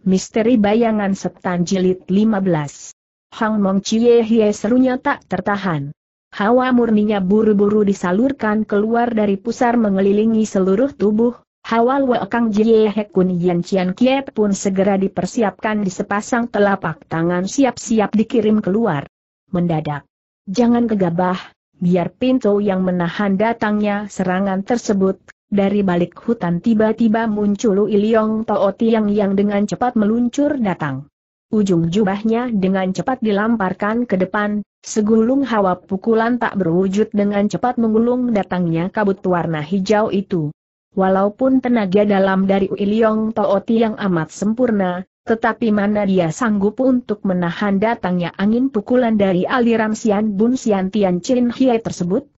Misteri Bayangan Setan Jilid 15. Hang Mong Chie Hie serunya tak tertahan. Hawa murninya buru-buru disalurkan keluar dari pusar mengelilingi seluruh tubuh, hawa Kang Jie He Kun Yan Chian Kie pun segera dipersiapkan di sepasang telapak tangan siap-siap dikirim keluar. Mendadak. Jangan gegabah, biar pintu yang menahan datangnya serangan tersebut dari balik hutan tiba-tiba muncul Iliong Tao Tiang yang dengan cepat meluncur datang. Ujung jubahnya dengan cepat dilamparkan ke depan, segulung hawa pukulan tak berwujud dengan cepat menggulung datangnya kabut warna hijau itu. Walaupun tenaga dalam dari Iliong Tao Tiang amat sempurna, tetapi mana dia sanggup untuk menahan datangnya angin pukulan dari aliran Sian Bun Sian Tian Chin Hie tersebut?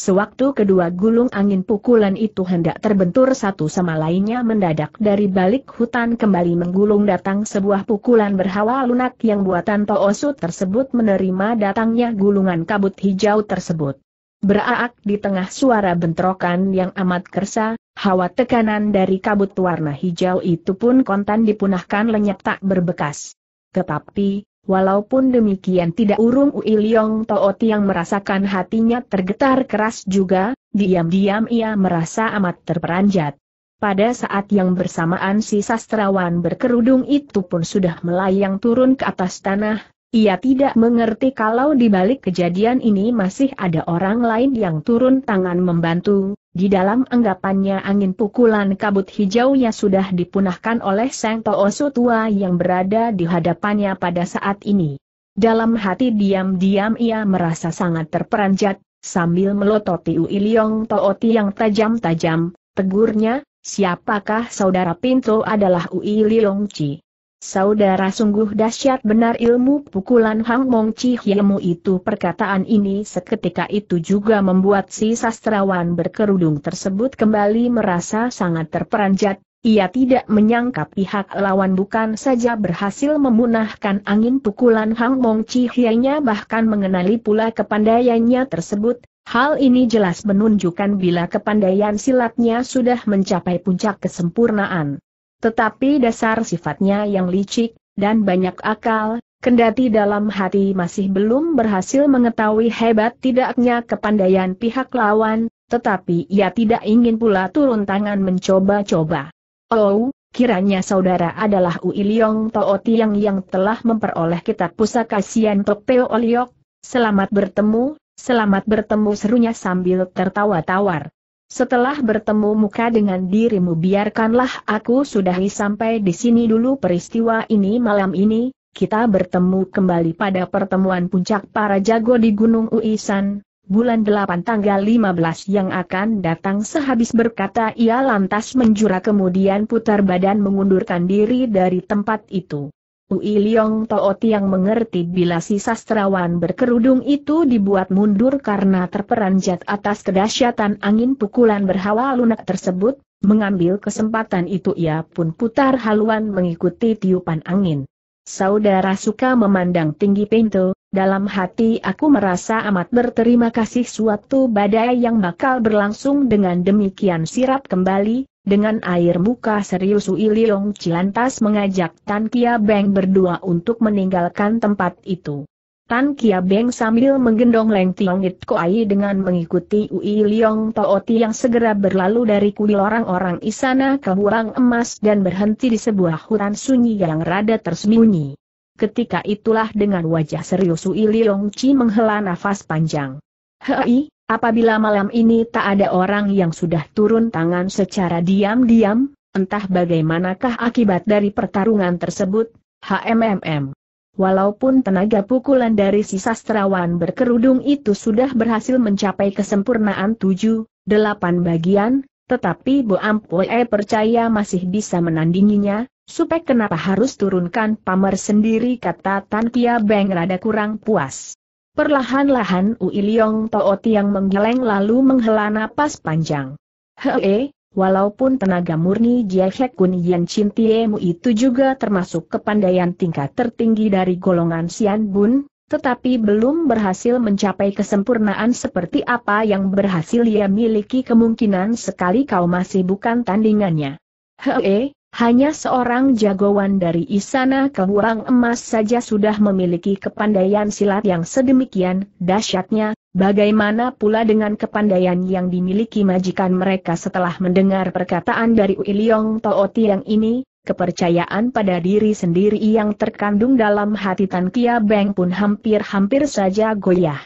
Sewaktu kedua gulung angin pukulan itu hendak terbentur satu sama lainnya mendadak dari balik hutan kembali menggulung datang sebuah pukulan berhawa lunak yang buatan Toosu tersebut menerima datangnya gulungan kabut hijau tersebut. Beraak di tengah suara bentrokan yang amat kersa, hawa tekanan dari kabut warna hijau itu pun kontan dipunahkan lenyap tak berbekas. Tetapi, Walaupun demikian tidak urung Ui Liong Tooti yang merasakan hatinya tergetar keras juga, diam-diam ia merasa amat terperanjat. Pada saat yang bersamaan si sastrawan berkerudung itu pun sudah melayang turun ke atas tanah, ia tidak mengerti kalau di balik kejadian ini masih ada orang lain yang turun tangan membantu, di dalam anggapannya angin pukulan kabut hijau yang sudah dipunahkan oleh Sang Toosu tua yang berada di hadapannya pada saat ini. Dalam hati diam-diam ia merasa sangat terperanjat, sambil melototi Uiliong Tooti yang tajam-tajam, tegurnya, siapakah saudara Pinto adalah Uiliong Chi? Saudara sungguh dahsyat benar ilmu pukulan Hang Mong Chi Hiemu itu perkataan ini seketika itu juga membuat si sastrawan berkerudung tersebut kembali merasa sangat terperanjat, ia tidak menyangka pihak lawan bukan saja berhasil memunahkan angin pukulan Hang Mong Chi Hienya bahkan mengenali pula kepandaiannya tersebut, hal ini jelas menunjukkan bila kepandaian silatnya sudah mencapai puncak kesempurnaan. Tetapi dasar sifatnya yang licik, dan banyak akal, kendati dalam hati masih belum berhasil mengetahui hebat tidaknya kepandaian pihak lawan, tetapi ia tidak ingin pula turun tangan mencoba-coba. Oh, kiranya saudara adalah Ui Liong Tootiang yang telah memperoleh kitab pusaka Sian Tok Teo Oliok, selamat bertemu, selamat bertemu serunya sambil tertawa-tawar. Setelah bertemu muka dengan dirimu biarkanlah aku sudahi sampai di sini dulu peristiwa ini malam ini, kita bertemu kembali pada pertemuan puncak para jago di Gunung Uisan, bulan 8 tanggal 15 yang akan datang sehabis berkata ia lantas menjura kemudian putar badan mengundurkan diri dari tempat itu. Ui Liong Toot yang mengerti bila si sastrawan berkerudung itu dibuat mundur karena terperanjat atas kedahsyatan angin pukulan berhawa lunak tersebut, mengambil kesempatan itu ia pun putar haluan mengikuti tiupan angin. Saudara suka memandang tinggi pintu, dalam hati aku merasa amat berterima kasih suatu badai yang bakal berlangsung dengan demikian sirap kembali, dengan air muka serius Sui Leong Cilantas mengajak Tan Kia Beng berdua untuk meninggalkan tempat itu. Tan Kia Beng sambil menggendong Leng It Koai dengan mengikuti Ui Leong Tooti yang segera berlalu dari kuil orang-orang isana ke Hurang Emas dan berhenti di sebuah hutan sunyi yang rada tersembunyi. Ketika itulah dengan wajah serius Ui Chi menghela nafas panjang. Hei, Apabila malam ini tak ada orang yang sudah turun tangan secara diam-diam, entah bagaimanakah akibat dari pertarungan tersebut, HMMM. Walaupun tenaga pukulan dari si sastrawan berkerudung itu sudah berhasil mencapai kesempurnaan tujuh, delapan bagian, tetapi Bu Ampoe percaya masih bisa menandinginya, supaya kenapa harus turunkan pamer sendiri kata Tan Kia Beng rada kurang puas. Perlahan-lahan Ui Liong Toot Tiang menggeleng lalu menghela napas panjang. Hee, walaupun tenaga murni Jia Hek Kun Yan Chin Tiemu itu juga termasuk kepandaian tingkat tertinggi dari golongan Sian Bun, tetapi belum berhasil mencapai kesempurnaan seperti apa yang berhasil ia miliki kemungkinan sekali kau masih bukan tandingannya. Hee, hanya seorang jagoan dari isana Kehurang Emas saja sudah memiliki kepandaian silat yang sedemikian dahsyatnya, bagaimana pula dengan kepandaian yang dimiliki majikan mereka setelah mendengar perkataan dari Uiliong Tooti yang ini, kepercayaan pada diri sendiri yang terkandung dalam hati Tan Kia Beng pun hampir-hampir saja goyah.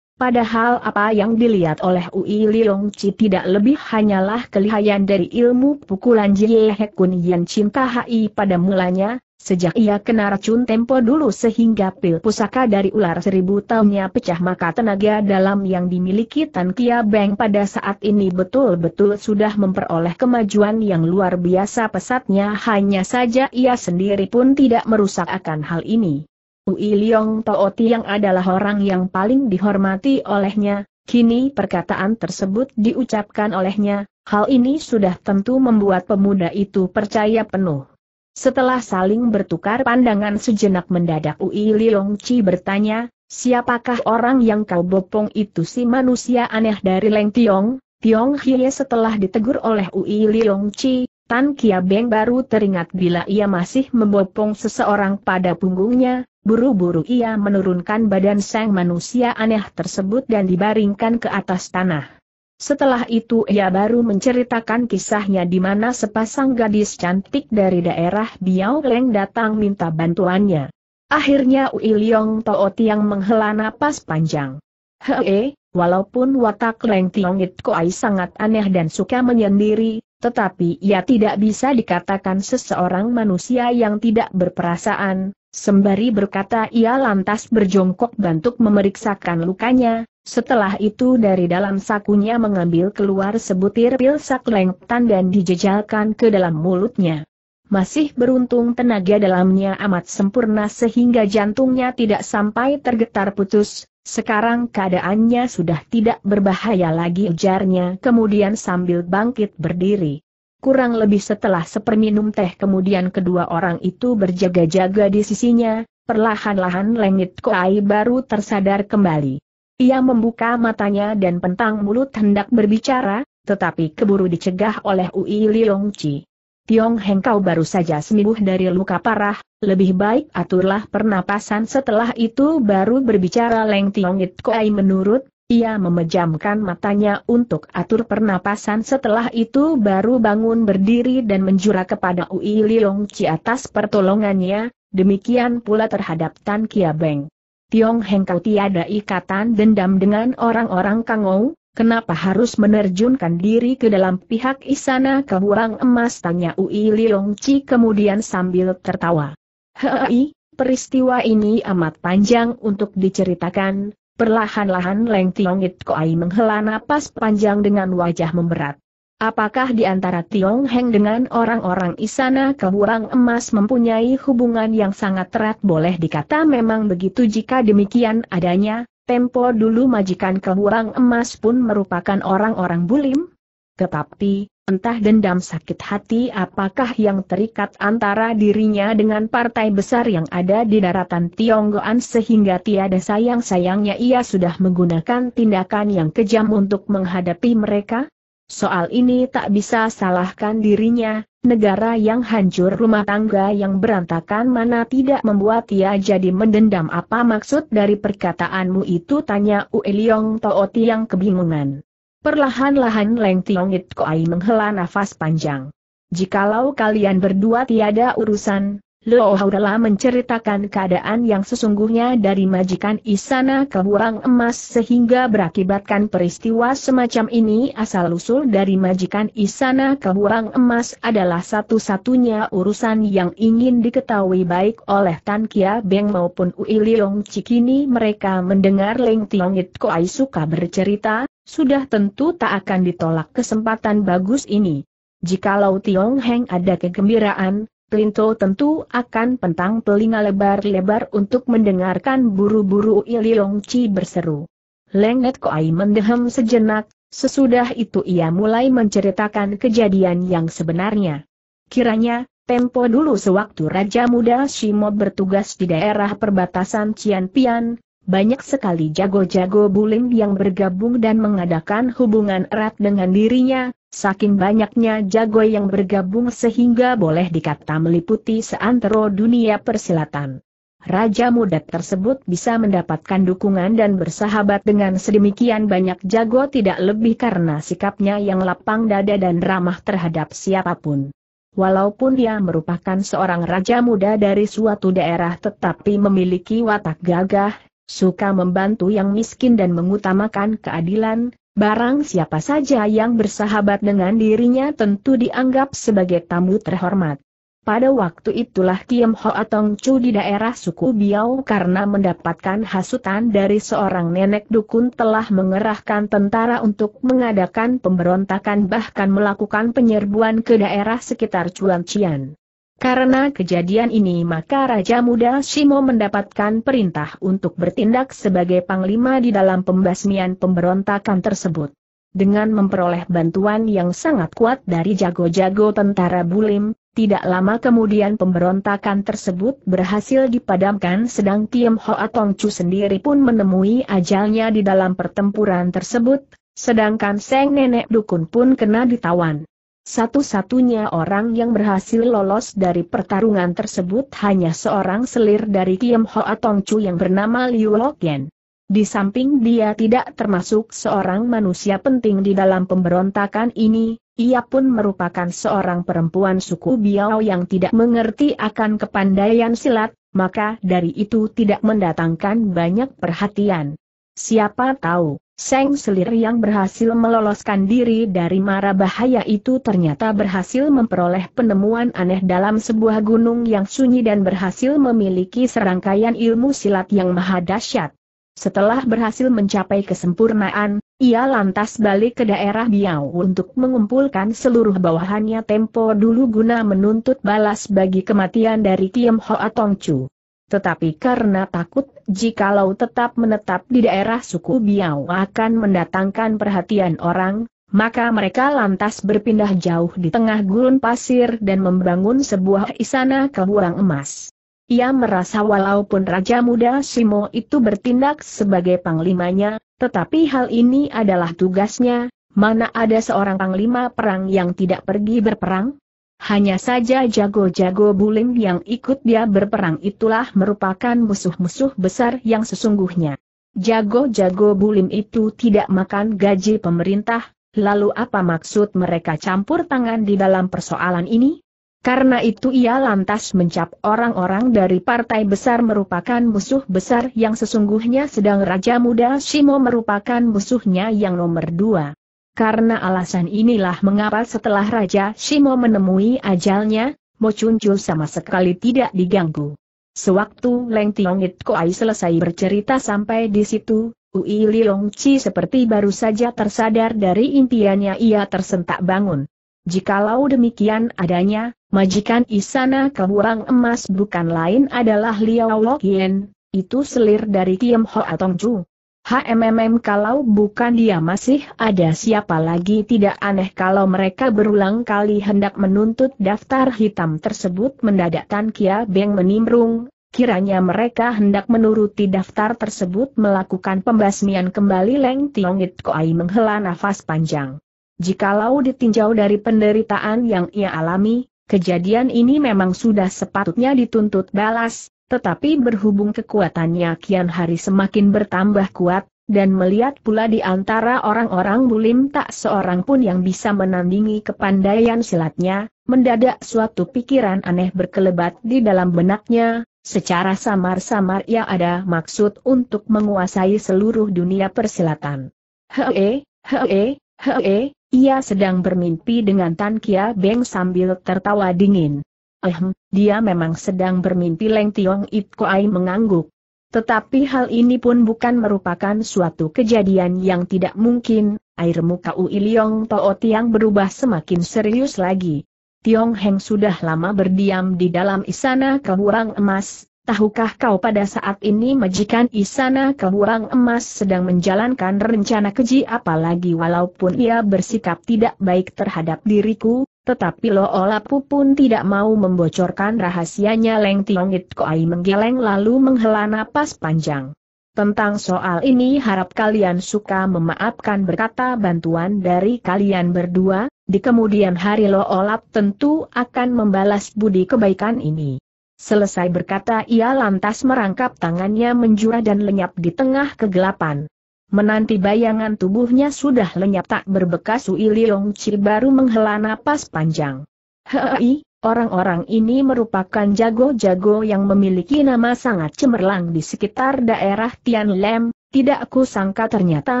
Padahal apa yang dilihat oleh Ui Liong Chi tidak lebih hanyalah kelihayan dari ilmu pukulan Jie Hek Kun cinta Hai pada mulanya, sejak ia kena racun tempo dulu sehingga pil pusaka dari ular seribu tahunnya pecah maka tenaga dalam yang dimiliki Tan Kia Beng pada saat ini betul-betul sudah memperoleh kemajuan yang luar biasa pesatnya hanya saja ia sendiri pun tidak merusak akan hal ini. Ui Liong Tooti yang adalah orang yang paling dihormati olehnya, kini perkataan tersebut diucapkan olehnya, hal ini sudah tentu membuat pemuda itu percaya penuh. Setelah saling bertukar pandangan sejenak mendadak Ui Liong Chi bertanya, siapakah orang yang kau bopong itu si manusia aneh dari Leng Tiong? Tiong Hye setelah ditegur oleh Ui Liong Chi, Tan Kia Beng baru teringat bila ia masih membopong seseorang pada punggungnya, Buru-buru ia menurunkan badan sang manusia aneh tersebut dan dibaringkan ke atas tanah. Setelah itu ia baru menceritakan kisahnya di mana sepasang gadis cantik dari daerah Biao Leng datang minta bantuannya. Akhirnya Ui Liong Tao Tiang menghela napas panjang. Hee, walaupun watak Leng Tiong It Koai sangat aneh dan suka menyendiri, tetapi ia tidak bisa dikatakan seseorang manusia yang tidak berperasaan, Sembari berkata ia lantas berjongkok bantuk memeriksakan lukanya, setelah itu dari dalam sakunya mengambil keluar sebutir pil saklengtan dan dijejalkan ke dalam mulutnya. Masih beruntung tenaga dalamnya amat sempurna sehingga jantungnya tidak sampai tergetar putus, sekarang keadaannya sudah tidak berbahaya lagi ujarnya kemudian sambil bangkit berdiri. Kurang lebih setelah seperminum teh kemudian kedua orang itu berjaga-jaga di sisinya, perlahan-lahan Lengit Koai baru tersadar kembali. Ia membuka matanya dan pentang mulut hendak berbicara, tetapi keburu dicegah oleh Ui Chi. Tiong Heng kau baru saja sembuh dari luka parah, lebih baik aturlah pernapasan setelah itu baru berbicara Leng Tiong It Koai menurut ia memejamkan matanya untuk atur pernapasan setelah itu baru bangun berdiri dan menjura kepada Ui Liong Chi atas pertolongannya, demikian pula terhadap Tan Kia Beng. Tiong Heng kau tiada ikatan dendam dengan orang-orang Kangou, kenapa harus menerjunkan diri ke dalam pihak istana keuangan emas tanya Ui Liong Chi kemudian sambil tertawa. Hei, peristiwa ini amat panjang untuk diceritakan, Perlahan-lahan Leng Tiong It Koai menghela napas panjang dengan wajah memberat. Apakah di antara Tiong Heng dengan orang-orang Isana Kebuang Emas mempunyai hubungan yang sangat erat boleh dikata memang begitu jika demikian adanya, tempo dulu majikan Kebuang Emas pun merupakan orang-orang bulim? Tetapi, Entah dendam sakit hati apakah yang terikat antara dirinya dengan partai besar yang ada di daratan Tionggoan sehingga tiada sayang-sayangnya ia sudah menggunakan tindakan yang kejam untuk menghadapi mereka? Soal ini tak bisa salahkan dirinya, negara yang hancur rumah tangga yang berantakan mana tidak membuat ia jadi mendendam apa maksud dari perkataanmu itu tanya Ueliong Tooti yang kebingungan. Perlahan-lahan Leng Tiong It Koai menghela nafas panjang. Jikalau kalian berdua tiada urusan, loh Haurela menceritakan keadaan yang sesungguhnya dari majikan Istana Burang Emas sehingga berakibatkan peristiwa semacam ini asal-usul dari majikan Istana Burang Emas adalah satu-satunya urusan yang ingin diketahui baik oleh Tan Kia Beng maupun Ui Leong Cikini mereka mendengar Leng Tiongit Koai suka bercerita, sudah tentu tak akan ditolak kesempatan bagus ini. Jikalau Tiong Heng ada kegembiraan, Plinto tentu akan pentang telinga lebar-lebar untuk mendengarkan buru-buru Iliong Chi berseru. Lengnet Koai mendehem sejenak, sesudah itu ia mulai menceritakan kejadian yang sebenarnya. Kiranya, tempo dulu sewaktu Raja Muda Shimo bertugas di daerah perbatasan Cian Pian, banyak sekali jago-jago bulim yang bergabung dan mengadakan hubungan erat dengan dirinya, saking banyaknya jago yang bergabung sehingga boleh dikata meliputi seantero dunia persilatan. Raja muda tersebut bisa mendapatkan dukungan dan bersahabat dengan sedemikian banyak jago tidak lebih karena sikapnya yang lapang dada dan ramah terhadap siapapun. Walaupun dia merupakan seorang raja muda dari suatu daerah tetapi memiliki watak gagah, suka membantu yang miskin dan mengutamakan keadilan, barang siapa saja yang bersahabat dengan dirinya tentu dianggap sebagai tamu terhormat. Pada waktu itulah Kiem Ho Atong Chu di daerah suku Biao karena mendapatkan hasutan dari seorang nenek dukun telah mengerahkan tentara untuk mengadakan pemberontakan bahkan melakukan penyerbuan ke daerah sekitar Chian. Karena kejadian ini maka Raja Muda Shimo mendapatkan perintah untuk bertindak sebagai panglima di dalam pembasmian pemberontakan tersebut. Dengan memperoleh bantuan yang sangat kuat dari jago-jago tentara Bulim, tidak lama kemudian pemberontakan tersebut berhasil dipadamkan sedang Tiem Hoa Tong Chu sendiri pun menemui ajalnya di dalam pertempuran tersebut, sedangkan Seng Nenek Dukun pun kena ditawan. Satu-satunya orang yang berhasil lolos dari pertarungan tersebut hanya seorang selir dari Kiem Hoa Chu yang bernama Liu Loken. Di samping dia tidak termasuk seorang manusia penting di dalam pemberontakan ini, ia pun merupakan seorang perempuan suku Biao yang tidak mengerti akan kepandaian silat, maka dari itu tidak mendatangkan banyak perhatian. Siapa tahu, Seng Selir yang berhasil meloloskan diri dari mara bahaya itu ternyata berhasil memperoleh penemuan aneh dalam sebuah gunung yang sunyi dan berhasil memiliki serangkaian ilmu silat yang maha dahsyat. Setelah berhasil mencapai kesempurnaan, ia lantas balik ke daerah Biau untuk mengumpulkan seluruh bawahannya tempo dulu guna menuntut balas bagi kematian dari Tiem Hoa Tongcu tetapi karena takut jikalau tetap menetap di daerah suku Biau akan mendatangkan perhatian orang, maka mereka lantas berpindah jauh di tengah gurun pasir dan membangun sebuah istana kebuang emas. Ia merasa walaupun Raja Muda Simo itu bertindak sebagai panglimanya, tetapi hal ini adalah tugasnya, mana ada seorang panglima perang yang tidak pergi berperang? Hanya saja jago-jago bulim yang ikut dia berperang itulah merupakan musuh-musuh besar yang sesungguhnya. Jago-jago bulim itu tidak makan gaji pemerintah, lalu apa maksud mereka campur tangan di dalam persoalan ini? Karena itu ia lantas mencap orang-orang dari partai besar merupakan musuh besar yang sesungguhnya sedang Raja Muda Shimo merupakan musuhnya yang nomor dua. Karena alasan inilah mengapa setelah Raja Shimo menemui ajalnya, Mo Chuncu sama sekali tidak diganggu. Sewaktu Leng Tiongit Koai selesai bercerita sampai di situ, Ui Liong Chi seperti baru saja tersadar dari impiannya ia tersentak bangun. Jikalau demikian adanya, majikan Isana kehurang Emas bukan lain adalah Liao Yen. itu selir dari Tiem Hoa Chu. HMMM kalau bukan dia masih ada siapa lagi tidak aneh kalau mereka berulang kali hendak menuntut daftar hitam tersebut mendadak Tan Kia Beng menimrung, Kiranya mereka hendak menuruti daftar tersebut melakukan pembasmian kembali Leng It Koai menghela nafas panjang. Jikalau ditinjau dari penderitaan yang ia alami, kejadian ini memang sudah sepatutnya dituntut balas, tetapi berhubung kekuatannya kian hari semakin bertambah kuat, dan melihat pula di antara orang-orang bulim tak seorang pun yang bisa menandingi kepandaian silatnya, mendadak suatu pikiran aneh berkelebat di dalam benaknya, secara samar-samar ia ada maksud untuk menguasai seluruh dunia persilatan. Hee, hee, hee, ia sedang bermimpi dengan Tan Kia Beng sambil tertawa dingin. Ehm, dia memang sedang bermimpi Leng Tiong It Koai mengangguk. Tetapi hal ini pun bukan merupakan suatu kejadian yang tidak mungkin, air muka Ui Liong Toot Tiang berubah semakin serius lagi. Tiong Heng sudah lama berdiam di dalam istana kehurang emas, tahukah kau pada saat ini majikan istana kehurang emas sedang menjalankan rencana keji apalagi walaupun ia bersikap tidak baik terhadap diriku, tetapi Lo Olapu pun tidak mau membocorkan rahasianya Leng It Koai menggeleng lalu menghela napas panjang. Tentang soal ini harap kalian suka memaafkan berkata bantuan dari kalian berdua, di kemudian hari Lo Olap tentu akan membalas budi kebaikan ini. Selesai berkata ia lantas merangkap tangannya menjura dan lenyap di tengah kegelapan. Menanti bayangan tubuhnya sudah lenyap tak berbekas Ui Leong Chi baru menghela napas panjang. Hei, orang-orang ini merupakan jago-jago yang memiliki nama sangat cemerlang di sekitar daerah Tian Lem, tidak ku sangka ternyata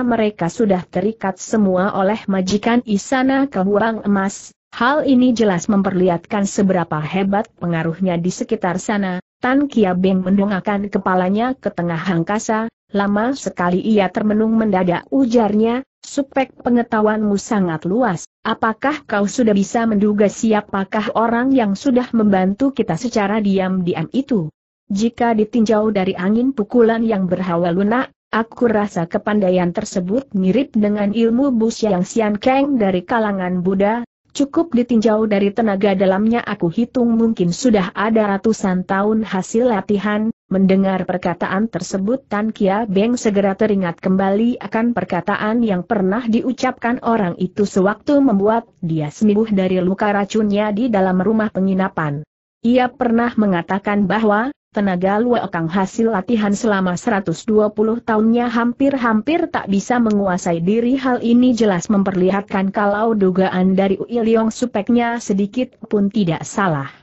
mereka sudah terikat semua oleh majikan Isana Kehurang Emas, Hal ini jelas memperlihatkan seberapa hebat pengaruhnya di sekitar sana. Tan Kia Beng mendongakkan kepalanya ke tengah angkasa, Lama sekali ia termenung mendadak ujarnya, supek pengetahuanmu sangat luas. Apakah kau sudah bisa menduga siapakah orang yang sudah membantu kita secara diam-diam itu? Jika ditinjau dari angin pukulan yang berhawa lunak, aku rasa kepandaian tersebut mirip dengan ilmu busya yang Sian keng dari kalangan Buddha, Cukup ditinjau dari tenaga dalamnya aku hitung mungkin sudah ada ratusan tahun hasil latihan, Mendengar perkataan tersebut Tan Kia Beng segera teringat kembali akan perkataan yang pernah diucapkan orang itu sewaktu membuat dia sembuh dari luka racunnya di dalam rumah penginapan. Ia pernah mengatakan bahwa, tenaga Kang hasil latihan selama 120 tahunnya hampir-hampir tak bisa menguasai diri hal ini jelas memperlihatkan kalau dugaan dari Uiliong Supeknya sedikit pun tidak salah.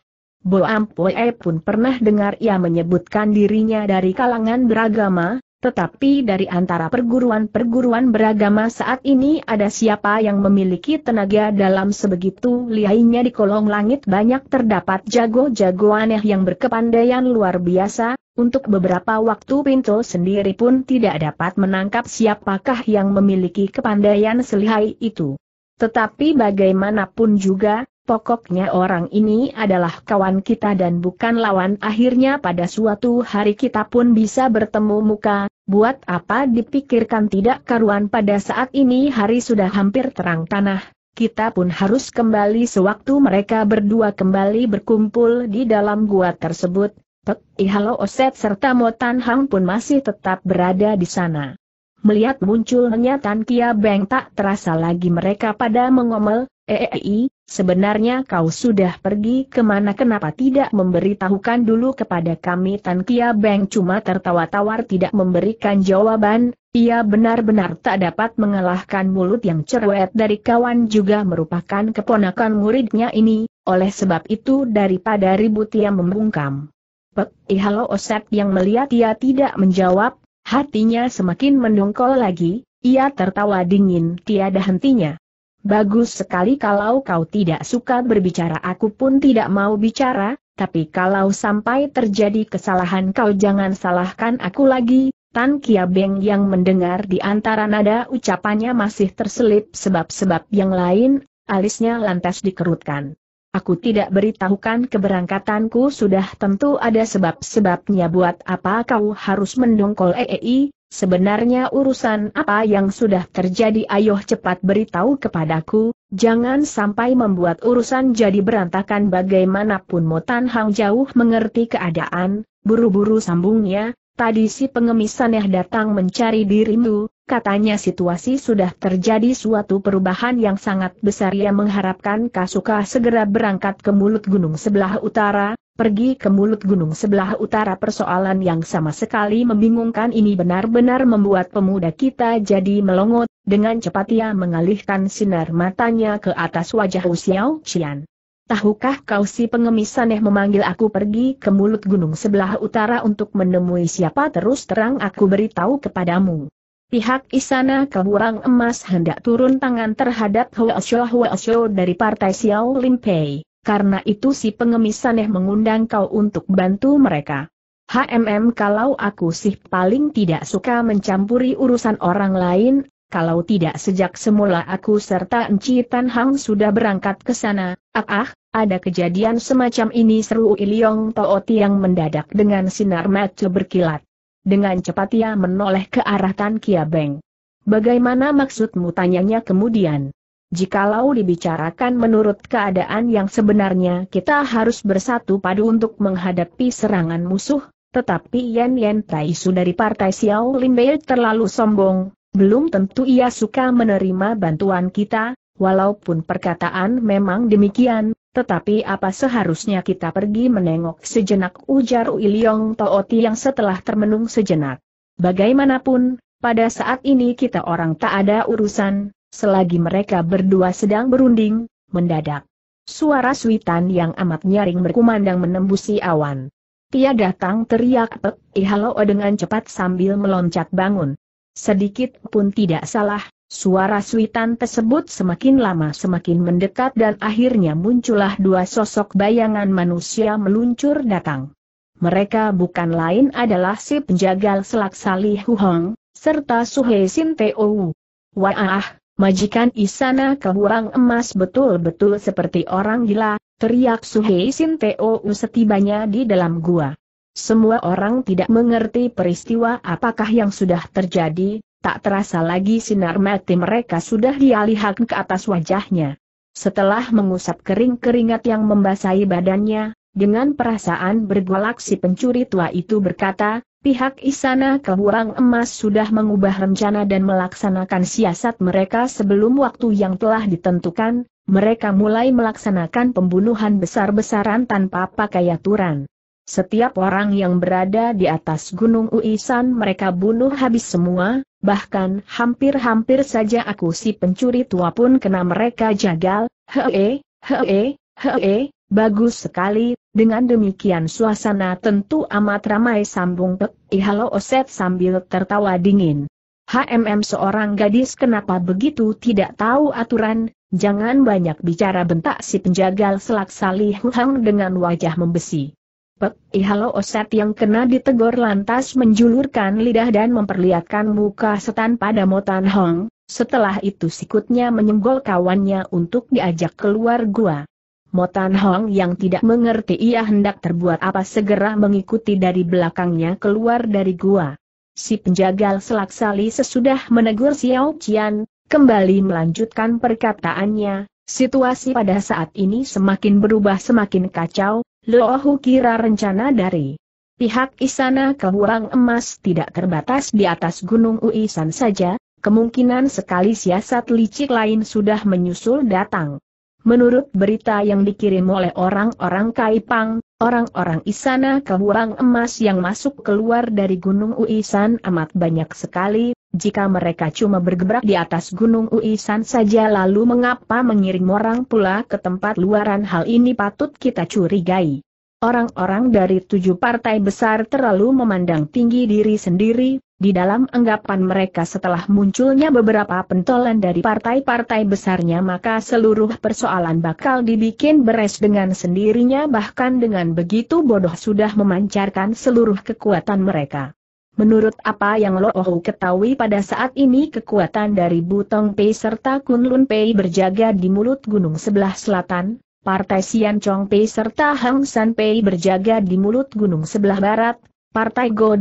Boampoe pun pernah dengar ia menyebutkan dirinya dari kalangan beragama, tetapi dari antara perguruan-perguruan beragama saat ini ada siapa yang memiliki tenaga dalam sebegitu lihainya di kolong langit banyak terdapat jago-jago aneh yang berkepandaian luar biasa, untuk beberapa waktu Pinto sendiri pun tidak dapat menangkap siapakah yang memiliki kepandaian selihai itu. Tetapi bagaimanapun juga, Pokoknya orang ini adalah kawan kita dan bukan lawan akhirnya pada suatu hari kita pun bisa bertemu muka, buat apa dipikirkan tidak karuan pada saat ini hari sudah hampir terang tanah, kita pun harus kembali sewaktu mereka berdua kembali berkumpul di dalam gua tersebut, Pek Ihalo Oset serta Motan Hang pun masih tetap berada di sana. Melihat munculnya Tan Kia Beng tak terasa lagi mereka pada mengomel, eei, eh, eh, eh, Sebenarnya kau sudah pergi kemana kenapa tidak memberitahukan dulu kepada kami Tan Kia Beng cuma tertawa tawar tidak memberikan jawaban, ia benar-benar tak dapat mengalahkan mulut yang cerewet dari kawan juga merupakan keponakan muridnya ini, oleh sebab itu daripada ribut ia membungkam. Pek Ihalo eh, Osep yang melihat ia tidak menjawab, hatinya semakin mendongkol lagi, ia tertawa dingin tiada hentinya. Bagus sekali kalau kau tidak suka berbicara aku pun tidak mau bicara, tapi kalau sampai terjadi kesalahan kau jangan salahkan aku lagi, Tan Kia Beng yang mendengar di antara nada ucapannya masih terselip sebab-sebab yang lain, alisnya lantas dikerutkan. Aku tidak beritahukan keberangkatanku sudah tentu ada sebab-sebabnya buat apa kau harus mendongkol EEI, sebenarnya urusan apa yang sudah terjadi ayoh cepat beritahu kepadaku, jangan sampai membuat urusan jadi berantakan bagaimanapun Motan Hang jauh mengerti keadaan, buru-buru sambungnya, tadi si pengemis datang mencari dirimu, Katanya situasi sudah terjadi suatu perubahan yang sangat besar ia mengharapkan Kasuka segera berangkat ke mulut gunung sebelah utara, pergi ke mulut gunung sebelah utara persoalan yang sama sekali membingungkan ini benar-benar membuat pemuda kita jadi melongot, dengan cepat ia mengalihkan sinar matanya ke atas wajah Usiao Qian. Tahukah kau si pengemis aneh memanggil aku pergi ke mulut gunung sebelah utara untuk menemui siapa terus terang aku beritahu kepadamu. Pihak Istana Kehurang Emas hendak turun tangan terhadap Hua Xiao Hua Xiao dari Partai Xiao Limpei, karena itu si pengemis aneh mengundang kau untuk bantu mereka. HMM kalau aku sih paling tidak suka mencampuri urusan orang lain, kalau tidak sejak semula aku serta Enci Tan Hang sudah berangkat ke sana, ah ah, ada kejadian semacam ini seru Iliong Toot yang mendadak dengan sinar mata berkilat. Dengan cepat ia menoleh ke arah Tan Kia Beng. Bagaimana maksudmu tanyanya kemudian? Jikalau dibicarakan menurut keadaan yang sebenarnya kita harus bersatu padu untuk menghadapi serangan musuh, tetapi Yen Yen Taisu dari Partai Xiao Limbei terlalu sombong, belum tentu ia suka menerima bantuan kita, walaupun perkataan memang demikian, tetapi apa seharusnya kita pergi menengok sejenak ujar Uiliong Tooti yang setelah termenung sejenak. Bagaimanapun, pada saat ini kita orang tak ada urusan, selagi mereka berdua sedang berunding, mendadak. Suara suitan yang amat nyaring berkumandang menembusi awan. Tia datang teriak Pek Ihalo dengan cepat sambil meloncat bangun. Sedikit pun tidak salah, Suara suitan tersebut semakin lama semakin mendekat dan akhirnya muncullah dua sosok bayangan manusia meluncur datang. Mereka bukan lain adalah si penjagal selak Salih Hong, serta Suhe Sin Teo. Wah, majikan Isana kebuang emas betul-betul seperti orang gila, teriak Suhe Sin Teo setibanya di dalam gua. Semua orang tidak mengerti peristiwa apakah yang sudah terjadi, Tak terasa lagi sinar mati mereka sudah dialihkan ke atas wajahnya. Setelah mengusap kering-keringat yang membasahi badannya, dengan perasaan bergolak si pencuri tua itu berkata, pihak Isana Kehurang Emas sudah mengubah rencana dan melaksanakan siasat mereka sebelum waktu yang telah ditentukan, mereka mulai melaksanakan pembunuhan besar-besaran tanpa pakai aturan. Setiap orang yang berada di atas Gunung Uisan mereka bunuh habis semua, bahkan hampir-hampir saja aku si pencuri tua pun kena mereka jagal, hee, hee, hee, bagus sekali, dengan demikian suasana tentu amat ramai sambung Pek Ihalo Oset sambil tertawa dingin. HMM seorang gadis kenapa begitu tidak tahu aturan, jangan banyak bicara bentak si penjagal selaksali salih huhang dengan wajah membesi. Pek Ihalo eh, Oset yang kena ditegur lantas menjulurkan lidah dan memperlihatkan muka setan pada Motan Hong, setelah itu sikutnya menyenggol kawannya untuk diajak keluar gua. Motan Hong yang tidak mengerti ia hendak terbuat apa segera mengikuti dari belakangnya keluar dari gua. Si penjagal selaksali sesudah menegur Xiao Qian, kembali melanjutkan perkataannya, situasi pada saat ini semakin berubah semakin kacau, Lohu kira rencana dari pihak Istana Kehurang Emas tidak terbatas di atas Gunung Uisan saja, kemungkinan sekali siasat licik lain sudah menyusul datang. Menurut berita yang dikirim oleh orang-orang Kaipang, orang-orang Istana Kehurang Emas yang masuk keluar dari Gunung Uisan amat banyak sekali, jika mereka cuma bergebrak di atas Gunung Uisan saja lalu mengapa mengirim orang pula ke tempat luaran hal ini patut kita curigai. Orang-orang dari tujuh partai besar terlalu memandang tinggi diri sendiri, di dalam anggapan mereka setelah munculnya beberapa pentolan dari partai-partai besarnya maka seluruh persoalan bakal dibikin beres dengan sendirinya bahkan dengan begitu bodoh sudah memancarkan seluruh kekuatan mereka. Menurut apa yang Lo Ohu ketahui pada saat ini kekuatan dari Butong Pei serta Kunlun Pei berjaga di mulut gunung sebelah selatan, Partai Sian Chong Pei serta Hang San Pei berjaga di mulut gunung sebelah barat, Partai Go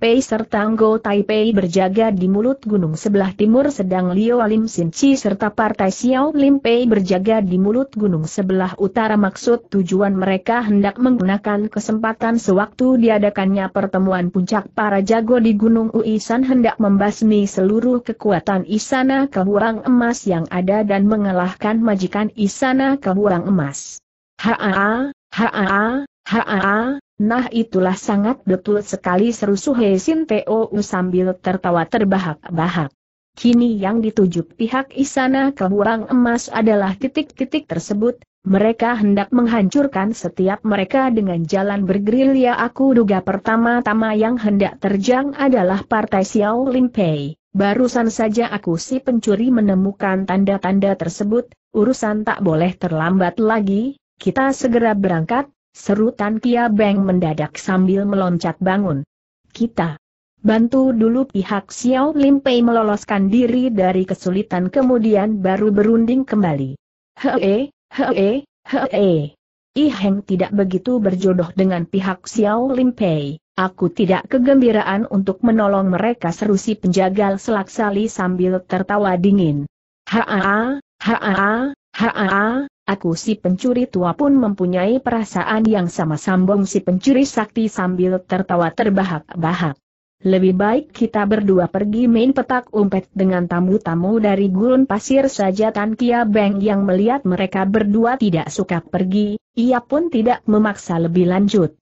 Pei serta Go Taipei berjaga di mulut gunung sebelah timur sedang Liu Lim Sin serta Partai Xiao Lim Pei berjaga di mulut gunung sebelah utara maksud tujuan mereka hendak menggunakan kesempatan sewaktu diadakannya pertemuan puncak para jago di Gunung Uisan hendak membasmi seluruh kekuatan Isana Kehurang Emas yang ada dan mengalahkan majikan Isana Kehurang Emas. haa, haa, haa, Nah itulah sangat betul sekali seru Suhe Sin Teo sambil tertawa terbahak-bahak. Kini yang dituju pihak Isana Kebuang Emas adalah titik-titik tersebut, mereka hendak menghancurkan setiap mereka dengan jalan bergerilya aku duga pertama-tama yang hendak terjang adalah Partai Xiao Limpei. Barusan saja aku si pencuri menemukan tanda-tanda tersebut, urusan tak boleh terlambat lagi, kita segera berangkat, Serutan Kia Beng mendadak sambil meloncat bangun. Kita. Bantu dulu pihak Xiao Lim Pei meloloskan diri dari kesulitan kemudian baru berunding kembali. Hee, hee, hee. I Heng tidak begitu berjodoh dengan pihak Xiao Lim Pei. Aku tidak kegembiraan untuk menolong mereka seru si penjagal selaksali sambil tertawa dingin. Haa, haa, Haa, aku si pencuri tua pun mempunyai perasaan yang sama sambung si pencuri sakti sambil tertawa terbahak-bahak. Lebih baik kita berdua pergi main petak umpet dengan tamu-tamu dari gurun pasir saja Tan Kia Beng yang melihat mereka berdua tidak suka pergi, ia pun tidak memaksa lebih lanjut.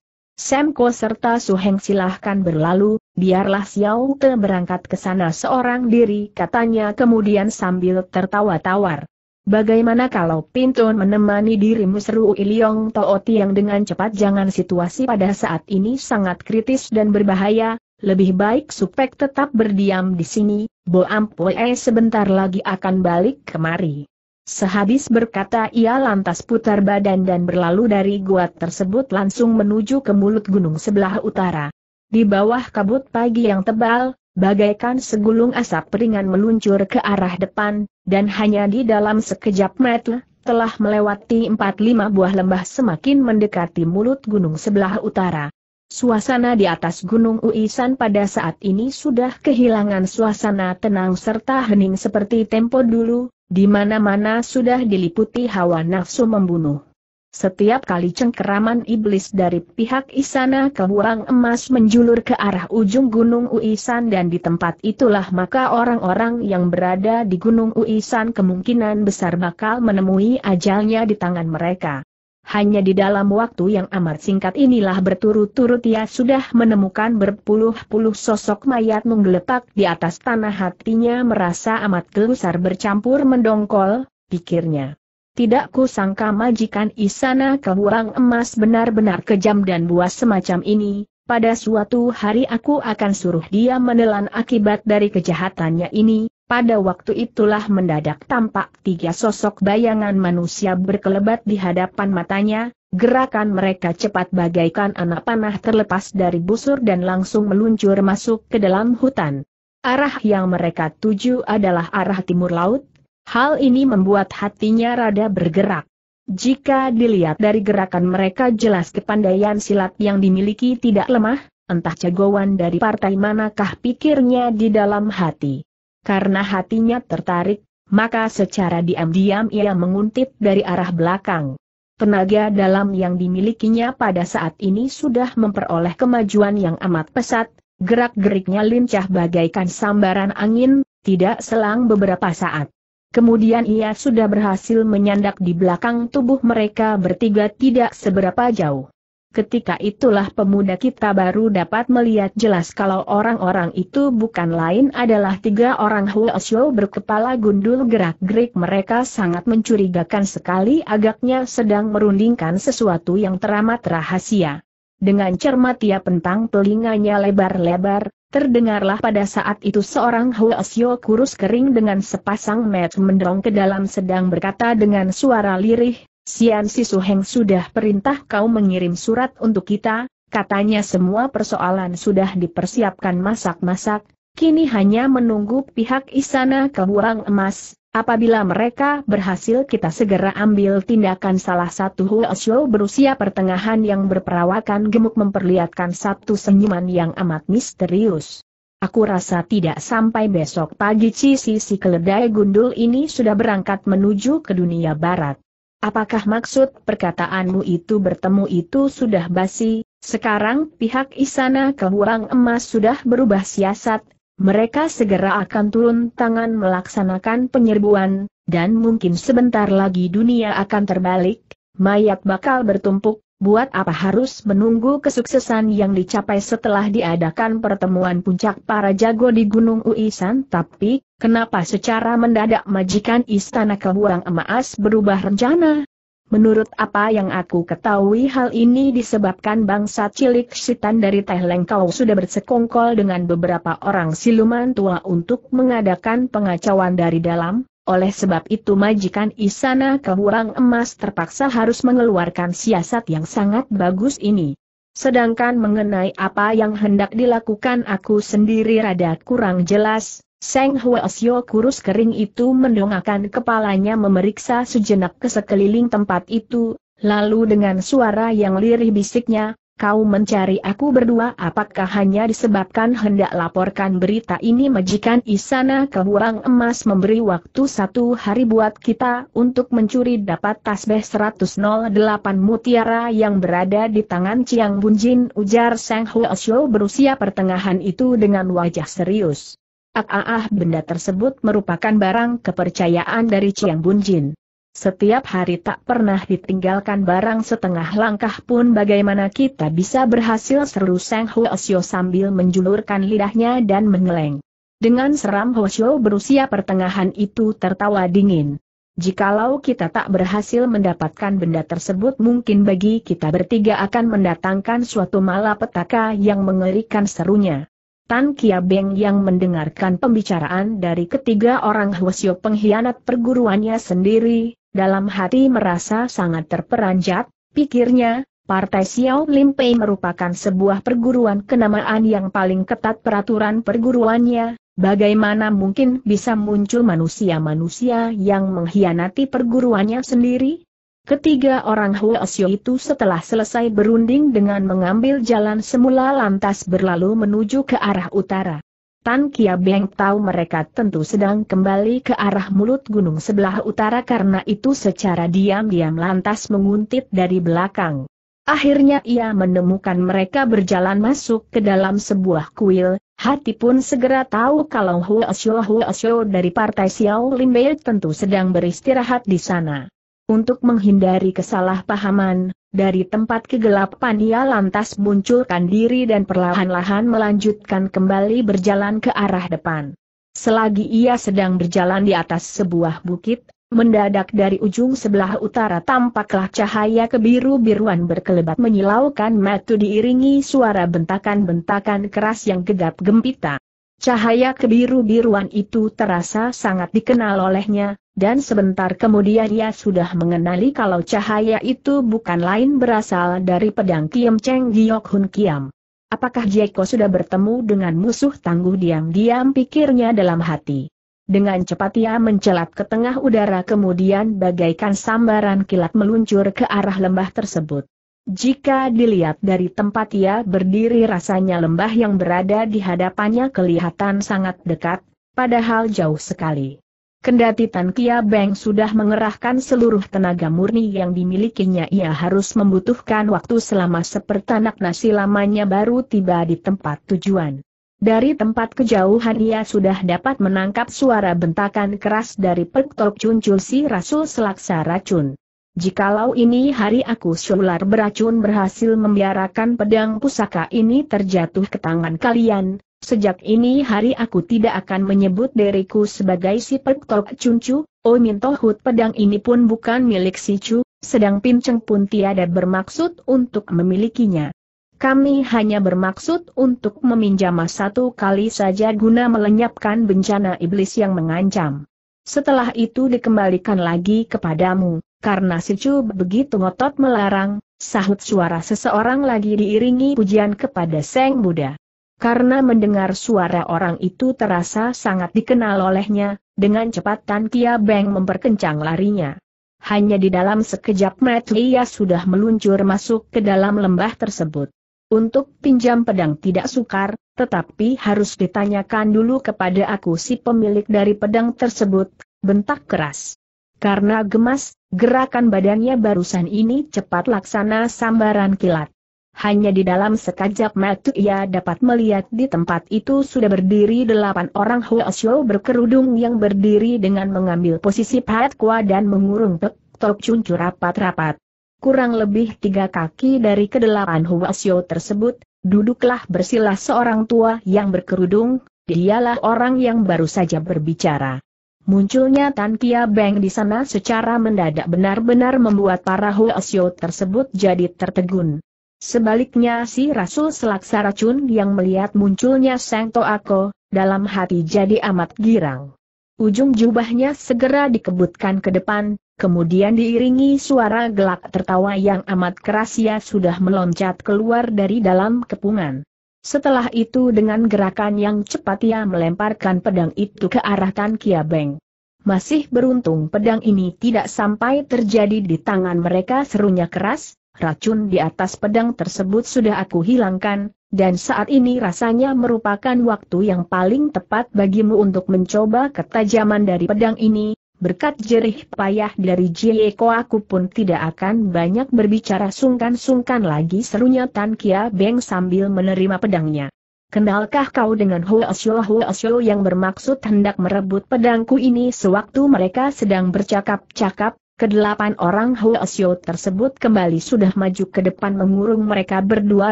Semko serta Suheng silahkan berlalu, biarlah Xiao Te berangkat ke sana seorang diri katanya kemudian sambil tertawa tawar. Bagaimana kalau Pintu menemani dirimu seru Iliong Tooti yang dengan cepat jangan situasi pada saat ini sangat kritis dan berbahaya, lebih baik Supek tetap berdiam di sini, Bo Ampoe eh, sebentar lagi akan balik kemari. Sehabis berkata ia lantas putar badan dan berlalu dari gua tersebut langsung menuju ke mulut gunung sebelah utara. Di bawah kabut pagi yang tebal, bagaikan segulung asap ringan meluncur ke arah depan, dan hanya di dalam sekejap mata, telah melewati 4 lima buah lembah semakin mendekati mulut gunung sebelah utara. Suasana di atas Gunung Uisan pada saat ini sudah kehilangan suasana tenang serta hening seperti tempo dulu, di mana-mana sudah diliputi hawa nafsu membunuh. Setiap kali cengkeraman iblis dari pihak Isana ke Emas menjulur ke arah ujung Gunung Uisan dan di tempat itulah maka orang-orang yang berada di Gunung Uisan kemungkinan besar bakal menemui ajalnya di tangan mereka. Hanya di dalam waktu yang amat singkat inilah berturut-turut ia sudah menemukan berpuluh-puluh sosok mayat menggeletak di atas tanah hatinya merasa amat gelusar bercampur mendongkol, pikirnya. Tidak kusangka majikan Isana kehurang emas benar-benar kejam dan buas semacam ini, pada suatu hari aku akan suruh dia menelan akibat dari kejahatannya ini, pada waktu itulah mendadak tampak tiga sosok bayangan manusia berkelebat di hadapan matanya, gerakan mereka cepat bagaikan anak panah terlepas dari busur dan langsung meluncur masuk ke dalam hutan. Arah yang mereka tuju adalah arah timur laut, Hal ini membuat hatinya rada bergerak. Jika dilihat dari gerakan mereka jelas kepandaian silat yang dimiliki tidak lemah, entah jagoan dari partai manakah pikirnya di dalam hati. Karena hatinya tertarik, maka secara diam-diam ia menguntit dari arah belakang. Tenaga dalam yang dimilikinya pada saat ini sudah memperoleh kemajuan yang amat pesat, gerak-geriknya lincah bagaikan sambaran angin, tidak selang beberapa saat Kemudian ia sudah berhasil menyandak di belakang tubuh mereka bertiga tidak seberapa jauh. Ketika itulah pemuda kita baru dapat melihat jelas kalau orang-orang itu bukan lain adalah tiga orang Huosyo berkepala gundul gerak-gerik mereka sangat mencurigakan sekali agaknya sedang merundingkan sesuatu yang teramat rahasia. Dengan cermat ia pentang telinganya lebar-lebar, Terdengarlah pada saat itu seorang Huasyo kurus kering dengan sepasang met mendorong ke dalam sedang berkata dengan suara lirih, Sian Sisu Heng sudah perintah kau mengirim surat untuk kita, katanya semua persoalan sudah dipersiapkan masak-masak, kini hanya menunggu pihak istana keburang emas, Apabila mereka berhasil kita segera ambil tindakan salah satu Huo berusia pertengahan yang berperawakan gemuk memperlihatkan satu senyuman yang amat misterius. Aku rasa tidak sampai besok pagi Cici si keledai gundul ini sudah berangkat menuju ke dunia barat. Apakah maksud perkataanmu itu bertemu itu sudah basi? Sekarang pihak Isana Kehuang Emas sudah berubah siasat mereka segera akan turun tangan melaksanakan penyerbuan, dan mungkin sebentar lagi dunia akan terbalik, mayat bakal bertumpuk, buat apa harus menunggu kesuksesan yang dicapai setelah diadakan pertemuan puncak para jago di Gunung Uisan tapi, kenapa secara mendadak majikan istana kebuang emas berubah rencana? Menurut apa yang aku ketahui hal ini disebabkan bangsa cilik sitan dari Teh Lengkau sudah bersekongkol dengan beberapa orang siluman tua untuk mengadakan pengacauan dari dalam, oleh sebab itu majikan Isana Kehurang Emas terpaksa harus mengeluarkan siasat yang sangat bagus ini. Sedangkan mengenai apa yang hendak dilakukan aku sendiri rada kurang jelas, Seng Huasyo kurus kering itu mendongakkan kepalanya memeriksa sejenak ke sekeliling tempat itu, lalu dengan suara yang lirih bisiknya, kau mencari aku berdua apakah hanya disebabkan hendak laporkan berita ini majikan Isana ke Emas memberi waktu satu hari buat kita untuk mencuri dapat tasbeh 108 mutiara yang berada di tangan Chiang Bunjin ujar Seng Huasyo berusia pertengahan itu dengan wajah serius. Ah, ah, benda tersebut merupakan barang kepercayaan dari Chiang Bun Jin. Setiap hari tak pernah ditinggalkan barang setengah langkah pun bagaimana kita bisa berhasil seru Seng Hoesyo sambil menjulurkan lidahnya dan mengeleng. Dengan seram Hoesyo berusia pertengahan itu tertawa dingin. Jikalau kita tak berhasil mendapatkan benda tersebut mungkin bagi kita bertiga akan mendatangkan suatu malapetaka yang mengerikan serunya. Tan Beng yang mendengarkan pembicaraan dari ketiga orang Hwasyo pengkhianat perguruannya sendiri, dalam hati merasa sangat terperanjat, pikirnya, Partai Xiao Lim Pei merupakan sebuah perguruan kenamaan yang paling ketat peraturan perguruannya, bagaimana mungkin bisa muncul manusia-manusia yang mengkhianati perguruannya sendiri? Ketiga orang hua Huosio itu setelah selesai berunding dengan mengambil jalan semula lantas berlalu menuju ke arah utara. Tan Kia Beng tahu mereka tentu sedang kembali ke arah mulut gunung sebelah utara karena itu secara diam-diam lantas menguntit dari belakang. Akhirnya ia menemukan mereka berjalan masuk ke dalam sebuah kuil, hati pun segera tahu kalau hua Huosio dari partai Xiao Limbei tentu sedang beristirahat di sana. Untuk menghindari kesalahpahaman, dari tempat kegelapan ia lantas munculkan diri dan perlahan-lahan melanjutkan kembali berjalan ke arah depan. Selagi ia sedang berjalan di atas sebuah bukit, mendadak dari ujung sebelah utara tampaklah cahaya kebiru-biruan berkelebat menyilaukan mata diiringi suara bentakan-bentakan keras yang gegap gempita. Cahaya kebiru-biruan itu terasa sangat dikenal olehnya, dan sebentar kemudian ia sudah mengenali kalau cahaya itu bukan lain berasal dari pedang Kiam Cheng Giok Hun Kiam. Apakah Jeko sudah bertemu dengan musuh tangguh diam-diam pikirnya dalam hati. Dengan cepat ia mencelat ke tengah udara kemudian bagaikan sambaran kilat meluncur ke arah lembah tersebut. Jika dilihat dari tempat ia berdiri rasanya lembah yang berada di hadapannya kelihatan sangat dekat, padahal jauh sekali. Kendati Tan Kia Beng sudah mengerahkan seluruh tenaga murni yang dimilikinya ia harus membutuhkan waktu selama sepertanak nasi lamanya baru tiba di tempat tujuan. Dari tempat kejauhan ia sudah dapat menangkap suara bentakan keras dari Pek Tok si Rasul Selaksa Racun. Jikalau ini hari aku sular beracun berhasil membiarkan pedang pusaka ini terjatuh ke tangan kalian, sejak ini hari aku tidak akan menyebut diriku sebagai si Pektok Cuncu, oh hut pedang ini pun bukan milik si Cu, sedang pinceng pun tiada bermaksud untuk memilikinya. Kami hanya bermaksud untuk meminjam satu kali saja guna melenyapkan bencana iblis yang mengancam. Setelah itu dikembalikan lagi kepadamu, karena si Chu begitu ngotot melarang, sahut suara seseorang lagi diiringi pujian kepada Seng Buddha. Karena mendengar suara orang itu terasa sangat dikenal olehnya, dengan cepat Tan Kia Beng memperkencang larinya. Hanya di dalam sekejap mata ia sudah meluncur masuk ke dalam lembah tersebut. Untuk pinjam pedang tidak sukar, tetapi harus ditanyakan dulu kepada aku si pemilik dari pedang tersebut, bentak keras. Karena gemas, gerakan badannya barusan ini cepat laksana sambaran kilat. Hanya di dalam sekajap mata ia dapat melihat di tempat itu sudah berdiri delapan orang Huo berkerudung yang berdiri dengan mengambil posisi Pat Kua dan mengurung Pek Tok rapat-rapat. Kurang lebih tiga kaki dari kedelapan Huo tersebut, Duduklah bersila seorang tua yang berkerudung, dialah orang yang baru saja berbicara. Munculnya Tan Kia Beng di sana secara mendadak benar-benar membuat para Xiu tersebut jadi tertegun. Sebaliknya si Rasul Selaksa Racun yang melihat munculnya To Ako, dalam hati jadi amat girang. Ujung jubahnya segera dikebutkan ke depan, Kemudian diiringi suara gelak tertawa yang amat keras ia sudah meloncat keluar dari dalam kepungan. Setelah itu dengan gerakan yang cepat ia melemparkan pedang itu ke arah Tan Kiabeng. Masih beruntung pedang ini tidak sampai terjadi di tangan mereka serunya keras, racun di atas pedang tersebut sudah aku hilangkan, dan saat ini rasanya merupakan waktu yang paling tepat bagimu untuk mencoba ketajaman dari pedang ini, Berkat jerih payah dari Jieko aku pun tidak akan banyak berbicara sungkan-sungkan lagi serunya Tan Kia Beng sambil menerima pedangnya. Kenalkah kau dengan Hu Asyol yang bermaksud hendak merebut pedangku ini sewaktu mereka sedang bercakap-cakap, kedelapan orang Asyol tersebut kembali sudah maju ke depan mengurung mereka berdua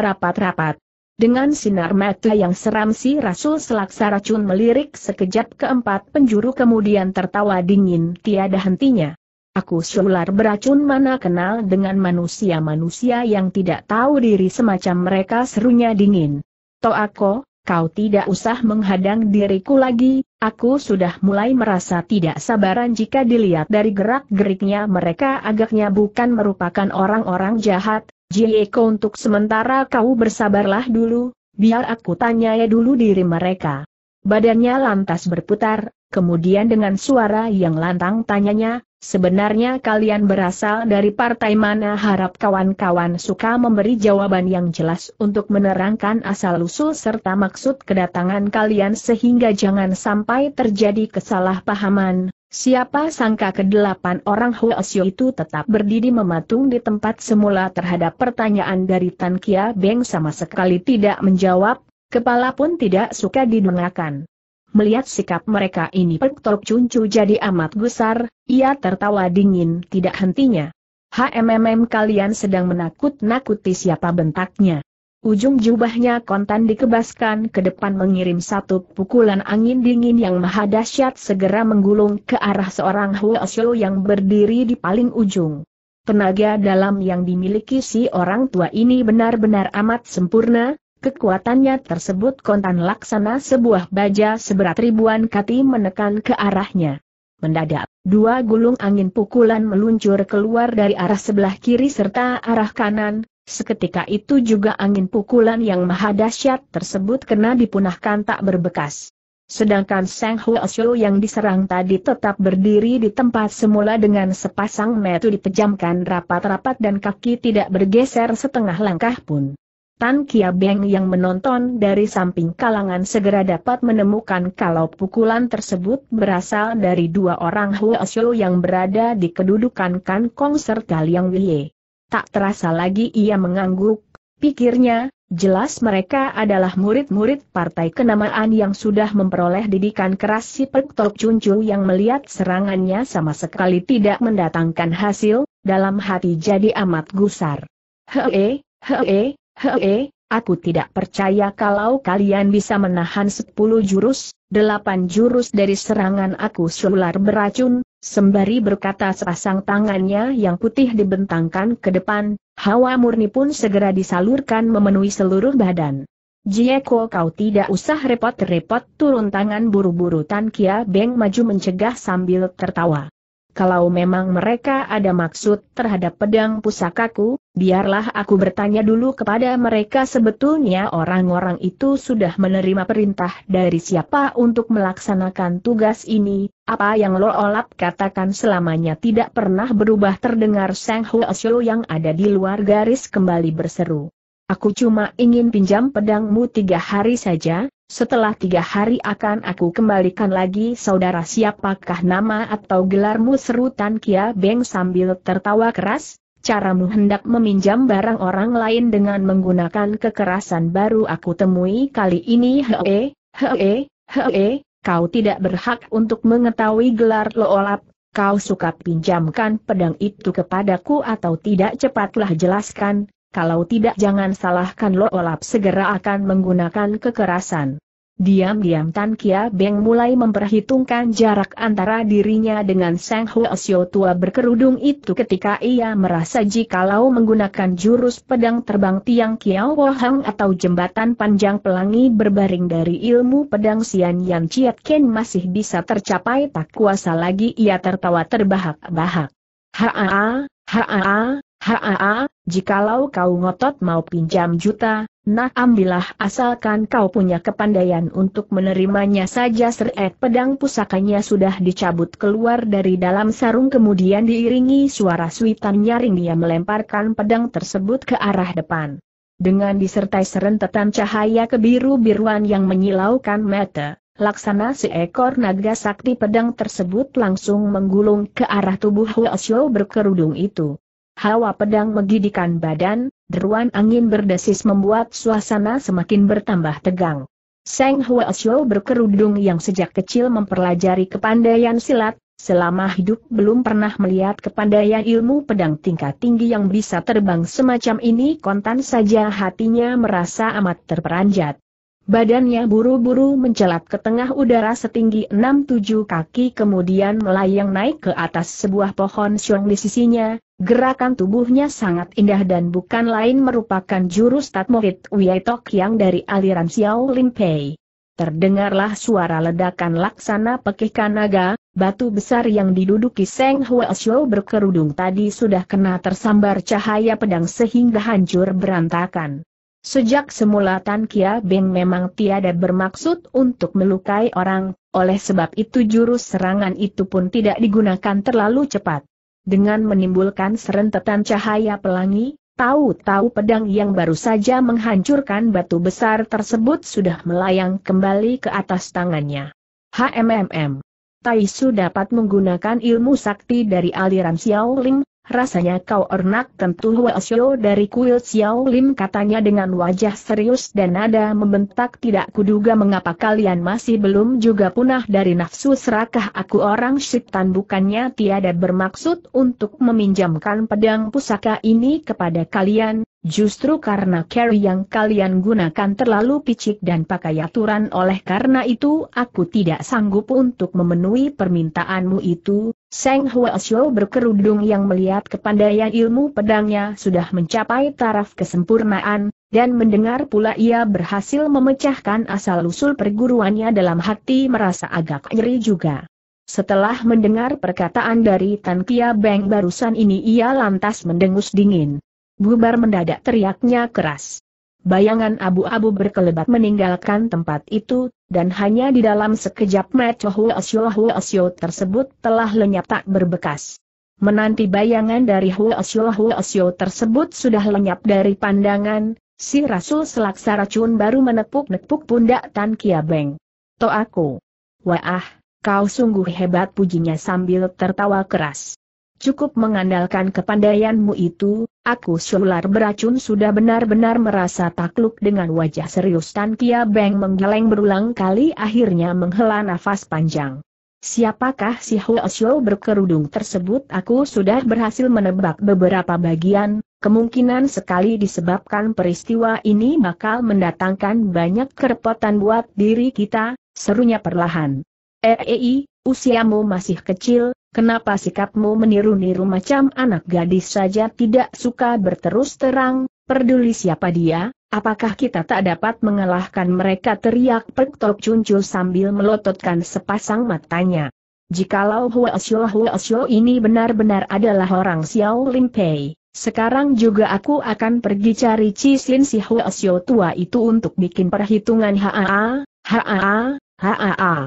rapat-rapat. Dengan sinar mata yang seram si Rasul selaksa racun melirik sekejap keempat penjuru kemudian tertawa dingin tiada hentinya. Aku sular beracun mana kenal dengan manusia-manusia yang tidak tahu diri semacam mereka serunya dingin. Toako, kau tidak usah menghadang diriku lagi, aku sudah mulai merasa tidak sabaran jika dilihat dari gerak-geriknya mereka agaknya bukan merupakan orang-orang jahat, Jieko untuk sementara kau bersabarlah dulu, biar aku tanya ya dulu diri mereka. Badannya lantas berputar, kemudian dengan suara yang lantang tanyanya, sebenarnya kalian berasal dari partai mana harap kawan-kawan suka memberi jawaban yang jelas untuk menerangkan asal-usul serta maksud kedatangan kalian sehingga jangan sampai terjadi kesalahpahaman, Siapa sangka kedelapan orang Asio itu tetap berdiri mematung di tempat semula terhadap pertanyaan dari Tan Kia Beng sama sekali tidak menjawab, kepala pun tidak suka didengarkan. Melihat sikap mereka ini Pek Tok Cuncu jadi amat gusar, ia tertawa dingin tidak hentinya. HMMM kalian sedang menakut-nakuti siapa bentaknya. Ujung jubahnya kontan dikebaskan ke depan mengirim satu pukulan angin dingin yang maha dahsyat segera menggulung ke arah seorang Huo yang berdiri di paling ujung. Tenaga dalam yang dimiliki si orang tua ini benar-benar amat sempurna, kekuatannya tersebut kontan laksana sebuah baja seberat ribuan kati menekan ke arahnya. Mendadak, dua gulung angin pukulan meluncur keluar dari arah sebelah kiri serta arah kanan, Seketika itu juga angin pukulan yang maha dahsyat tersebut kena dipunahkan tak berbekas. Sedangkan Sang Huoshu yang diserang tadi tetap berdiri di tempat semula dengan sepasang metu dipejamkan rapat-rapat dan kaki tidak bergeser setengah langkah pun. Tan Kia Beng yang menonton dari samping kalangan segera dapat menemukan kalau pukulan tersebut berasal dari dua orang Huoshu yang berada di kedudukan Kang Kong serta Liang Wei. Tak terasa lagi ia mengangguk, pikirnya, jelas mereka adalah murid-murid partai kenamaan yang sudah memperoleh didikan keras si Pek Cuncu yang melihat serangannya sama sekali tidak mendatangkan hasil, dalam hati jadi amat gusar. Hee, hee, hee, aku tidak percaya kalau kalian bisa menahan 10 jurus, delapan jurus dari serangan aku sular beracun, Sembari berkata sepasang tangannya yang putih dibentangkan ke depan, hawa murni pun segera disalurkan memenuhi seluruh badan. Jieko kau tidak usah repot-repot turun tangan buru-buru Tan Kia Beng maju mencegah sambil tertawa. Kalau memang mereka ada maksud terhadap pedang pusakaku, biarlah aku bertanya dulu kepada mereka sebetulnya orang-orang itu sudah menerima perintah dari siapa untuk melaksanakan tugas ini, apa yang Lo Olap katakan selamanya tidak pernah berubah terdengar Sang Huo Xiu yang ada di luar garis kembali berseru. Aku cuma ingin pinjam pedangmu tiga hari saja, setelah tiga hari akan aku kembalikan lagi saudara siapakah nama atau gelarmu seru Tan Kia Beng sambil tertawa keras, caramu hendak meminjam barang orang lain dengan menggunakan kekerasan baru aku temui kali ini hee, hee, hee, kau tidak berhak untuk mengetahui gelar loolap, kau suka pinjamkan pedang itu kepadaku atau tidak cepatlah jelaskan, kalau tidak jangan salahkan Lo Olap segera akan menggunakan kekerasan. Diam-diam Tan Kia Beng mulai memperhitungkan jarak antara dirinya dengan Sang Huo Sio tua berkerudung itu ketika ia merasa jikalau menggunakan jurus pedang terbang tiang Kiao Wohang atau jembatan panjang pelangi berbaring dari ilmu pedang Sian yang Chiat Ken masih bisa tercapai tak kuasa lagi ia tertawa terbahak-bahak. Haa, haa, Haa, jikalau kau ngotot mau pinjam juta, nah ambillah asalkan kau punya kepandaian untuk menerimanya saja seret pedang pusakanya sudah dicabut keluar dari dalam sarung kemudian diiringi suara suitan nyaring dia melemparkan pedang tersebut ke arah depan. Dengan disertai serentetan cahaya kebiru-biruan yang menyilaukan mata, laksana seekor naga sakti pedang tersebut langsung menggulung ke arah tubuh Huo berkerudung itu. Hawa pedang menggidikan badan, deruan angin berdesis membuat suasana semakin bertambah tegang. Seng Hua Xiao berkerudung yang sejak kecil mempelajari kepandaian silat, selama hidup belum pernah melihat kepandaian ilmu pedang tingkat tinggi yang bisa terbang semacam ini kontan saja hatinya merasa amat terperanjat. Badannya buru-buru mencelat ke tengah udara setinggi enam tujuh kaki kemudian melayang naik ke atas sebuah pohon siung di sisinya, Gerakan tubuhnya sangat indah dan bukan lain merupakan jurus Tatmohit Wiyaitok yang dari aliran Xiao Lin Pei. Terdengarlah suara ledakan laksana pekikan naga, batu besar yang diduduki Seng Hua Xiao berkerudung tadi sudah kena tersambar cahaya pedang sehingga hancur berantakan. Sejak semula Tan Kia Beng memang tiada bermaksud untuk melukai orang, oleh sebab itu jurus serangan itu pun tidak digunakan terlalu cepat dengan menimbulkan serentetan cahaya pelangi, tahu-tahu pedang yang baru saja menghancurkan batu besar tersebut sudah melayang kembali ke atas tangannya. HMMM. Taisu dapat menggunakan ilmu sakti dari aliran Xiaoling, Rasanya kau ernak tentu Huasyo dari kuil Xiao Lim katanya dengan wajah serius dan nada membentak tidak kuduga mengapa kalian masih belum juga punah dari nafsu serakah aku orang syaitan bukannya tiada bermaksud untuk meminjamkan pedang pusaka ini kepada kalian, justru karena carry yang kalian gunakan terlalu picik dan pakai aturan oleh karena itu aku tidak sanggup untuk memenuhi permintaanmu itu, Seng Hua Xiu berkerudung yang melihat kepandaian ilmu pedangnya sudah mencapai taraf kesempurnaan, dan mendengar pula ia berhasil memecahkan asal-usul perguruannya dalam hati merasa agak nyeri juga. Setelah mendengar perkataan dari Tan Kia Beng barusan ini ia lantas mendengus dingin. Bubar mendadak teriaknya keras. Bayangan abu-abu berkelebat meninggalkan tempat itu, dan hanya di dalam sekejap mata Huasyo tersebut telah lenyap tak berbekas. Menanti bayangan dari Huasyo tersebut sudah lenyap dari pandangan, si Rasul selaksa racun baru menepuk-nepuk pundak Tan Kia Beng. To aku, Wah, kau sungguh hebat pujinya sambil tertawa keras. Cukup mengandalkan kepandaianmu itu, aku sular beracun sudah benar-benar merasa takluk dengan wajah serius Tan Kia Beng menggeleng berulang kali akhirnya menghela nafas panjang. Siapakah si Huo berkerudung tersebut aku sudah berhasil menebak beberapa bagian, kemungkinan sekali disebabkan peristiwa ini bakal mendatangkan banyak kerepotan buat diri kita, serunya perlahan. Ei, eh, eh, usiamu masih kecil, Kenapa sikapmu meniru-niru macam anak gadis saja tidak suka berterus terang, peduli siapa dia, apakah kita tak dapat mengalahkan mereka teriak Pek Tok Cuncul sambil melototkan sepasang matanya. Jikalau Hua Xiu Hua Xiu ini benar-benar adalah orang Xiao Lim Pei, sekarang juga aku akan pergi cari Cislin si Hua Xiu tua itu untuk bikin perhitungan haa, haa, haa.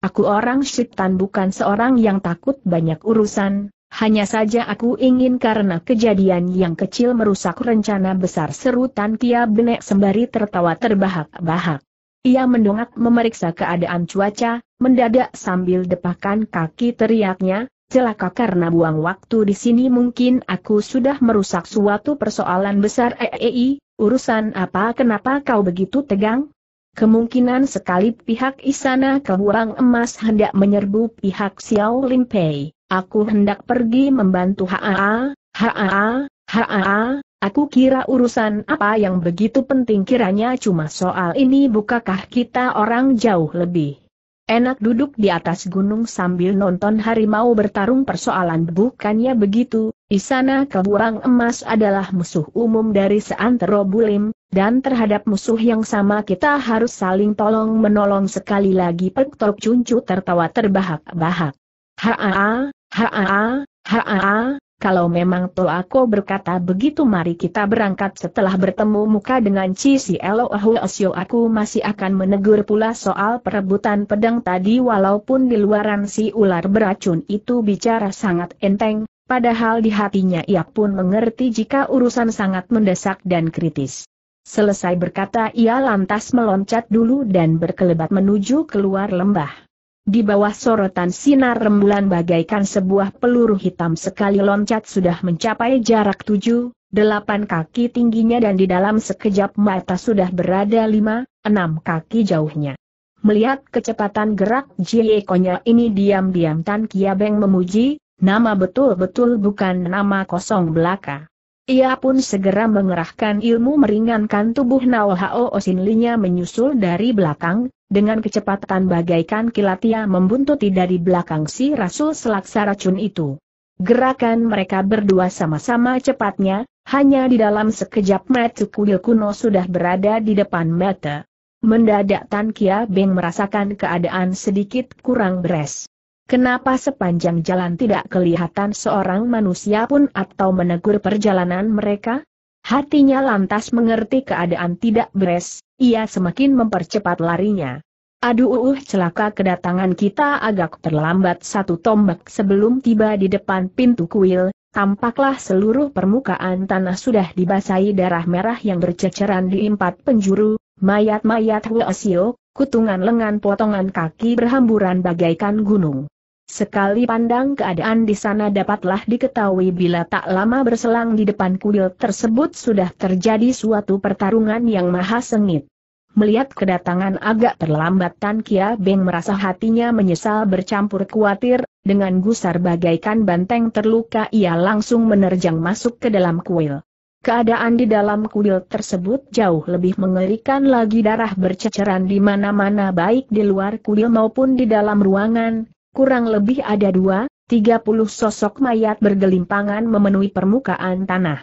Aku orang syaitan bukan seorang yang takut banyak urusan, hanya saja aku ingin karena kejadian yang kecil merusak rencana besar seru Tan Kia Benek sembari tertawa terbahak-bahak. Ia mendongak memeriksa keadaan cuaca, mendadak sambil depakan kaki teriaknya, celaka karena buang waktu di sini mungkin aku sudah merusak suatu persoalan besar EEI, eh, eh, eh, urusan apa kenapa kau begitu tegang? Kemungkinan sekali pihak Istana kehurang Emas hendak menyerbu pihak Xiao Limpei. Aku hendak pergi membantu Haa, Haa, Haa, aku kira urusan apa yang begitu penting kiranya cuma soal ini bukakah kita orang jauh lebih Enak duduk di atas gunung sambil nonton harimau bertarung persoalan bukannya begitu, Isana Kebuang Emas adalah musuh umum dari seantero bulim, dan terhadap musuh yang sama kita harus saling tolong-menolong sekali lagi Pek Cuncu tertawa terbahak-bahak. ha haa, haa, haa, kalau memang Tol Ako berkata begitu mari kita berangkat setelah bertemu muka dengan Chi Si Elo asio aku masih akan menegur pula soal perebutan pedang tadi walaupun di luaran si ular beracun itu bicara sangat enteng, padahal di hatinya ia pun mengerti jika urusan sangat mendesak dan kritis. Selesai berkata ia lantas meloncat dulu dan berkelebat menuju keluar lembah. Di bawah sorotan sinar rembulan bagaikan sebuah peluru hitam sekali loncat sudah mencapai jarak tujuh, delapan kaki tingginya dan di dalam sekejap mata sudah berada lima, enam kaki jauhnya. Melihat kecepatan gerak Jie Konya ini diam-diam Tan Kiabeng memuji, nama betul-betul bukan nama kosong belaka. Ia pun segera mengerahkan ilmu meringankan tubuh Nao Hao Osinlinya menyusul dari belakang, dengan kecepatan bagaikan kilat ia membuntuti dari belakang si Rasul selaksa racun itu. Gerakan mereka berdua sama-sama cepatnya, hanya di dalam sekejap mata kuil kuno sudah berada di depan mata. Mendadak Tan Kia Beng merasakan keadaan sedikit kurang beres. Kenapa sepanjang jalan tidak kelihatan seorang manusia pun atau menegur perjalanan mereka? Hatinya lantas mengerti keadaan tidak beres, ia semakin mempercepat larinya. Aduh uh, uh, celaka kedatangan kita agak terlambat satu tombak sebelum tiba di depan pintu kuil, tampaklah seluruh permukaan tanah sudah dibasahi darah merah yang berceceran di empat penjuru, mayat-mayat Huasio, kutungan lengan potongan kaki berhamburan bagaikan gunung. Sekali pandang keadaan di sana dapatlah diketahui bila tak lama berselang di depan kuil tersebut sudah terjadi suatu pertarungan yang maha sengit. Melihat kedatangan agak terlambat Tan Kia Beng merasa hatinya menyesal bercampur khawatir, dengan gusar bagaikan banteng terluka ia langsung menerjang masuk ke dalam kuil. Keadaan di dalam kuil tersebut jauh lebih mengerikan lagi darah berceceran di mana-mana baik di luar kuil maupun di dalam ruangan, Kurang lebih ada dua, tiga puluh sosok mayat bergelimpangan memenuhi permukaan tanah.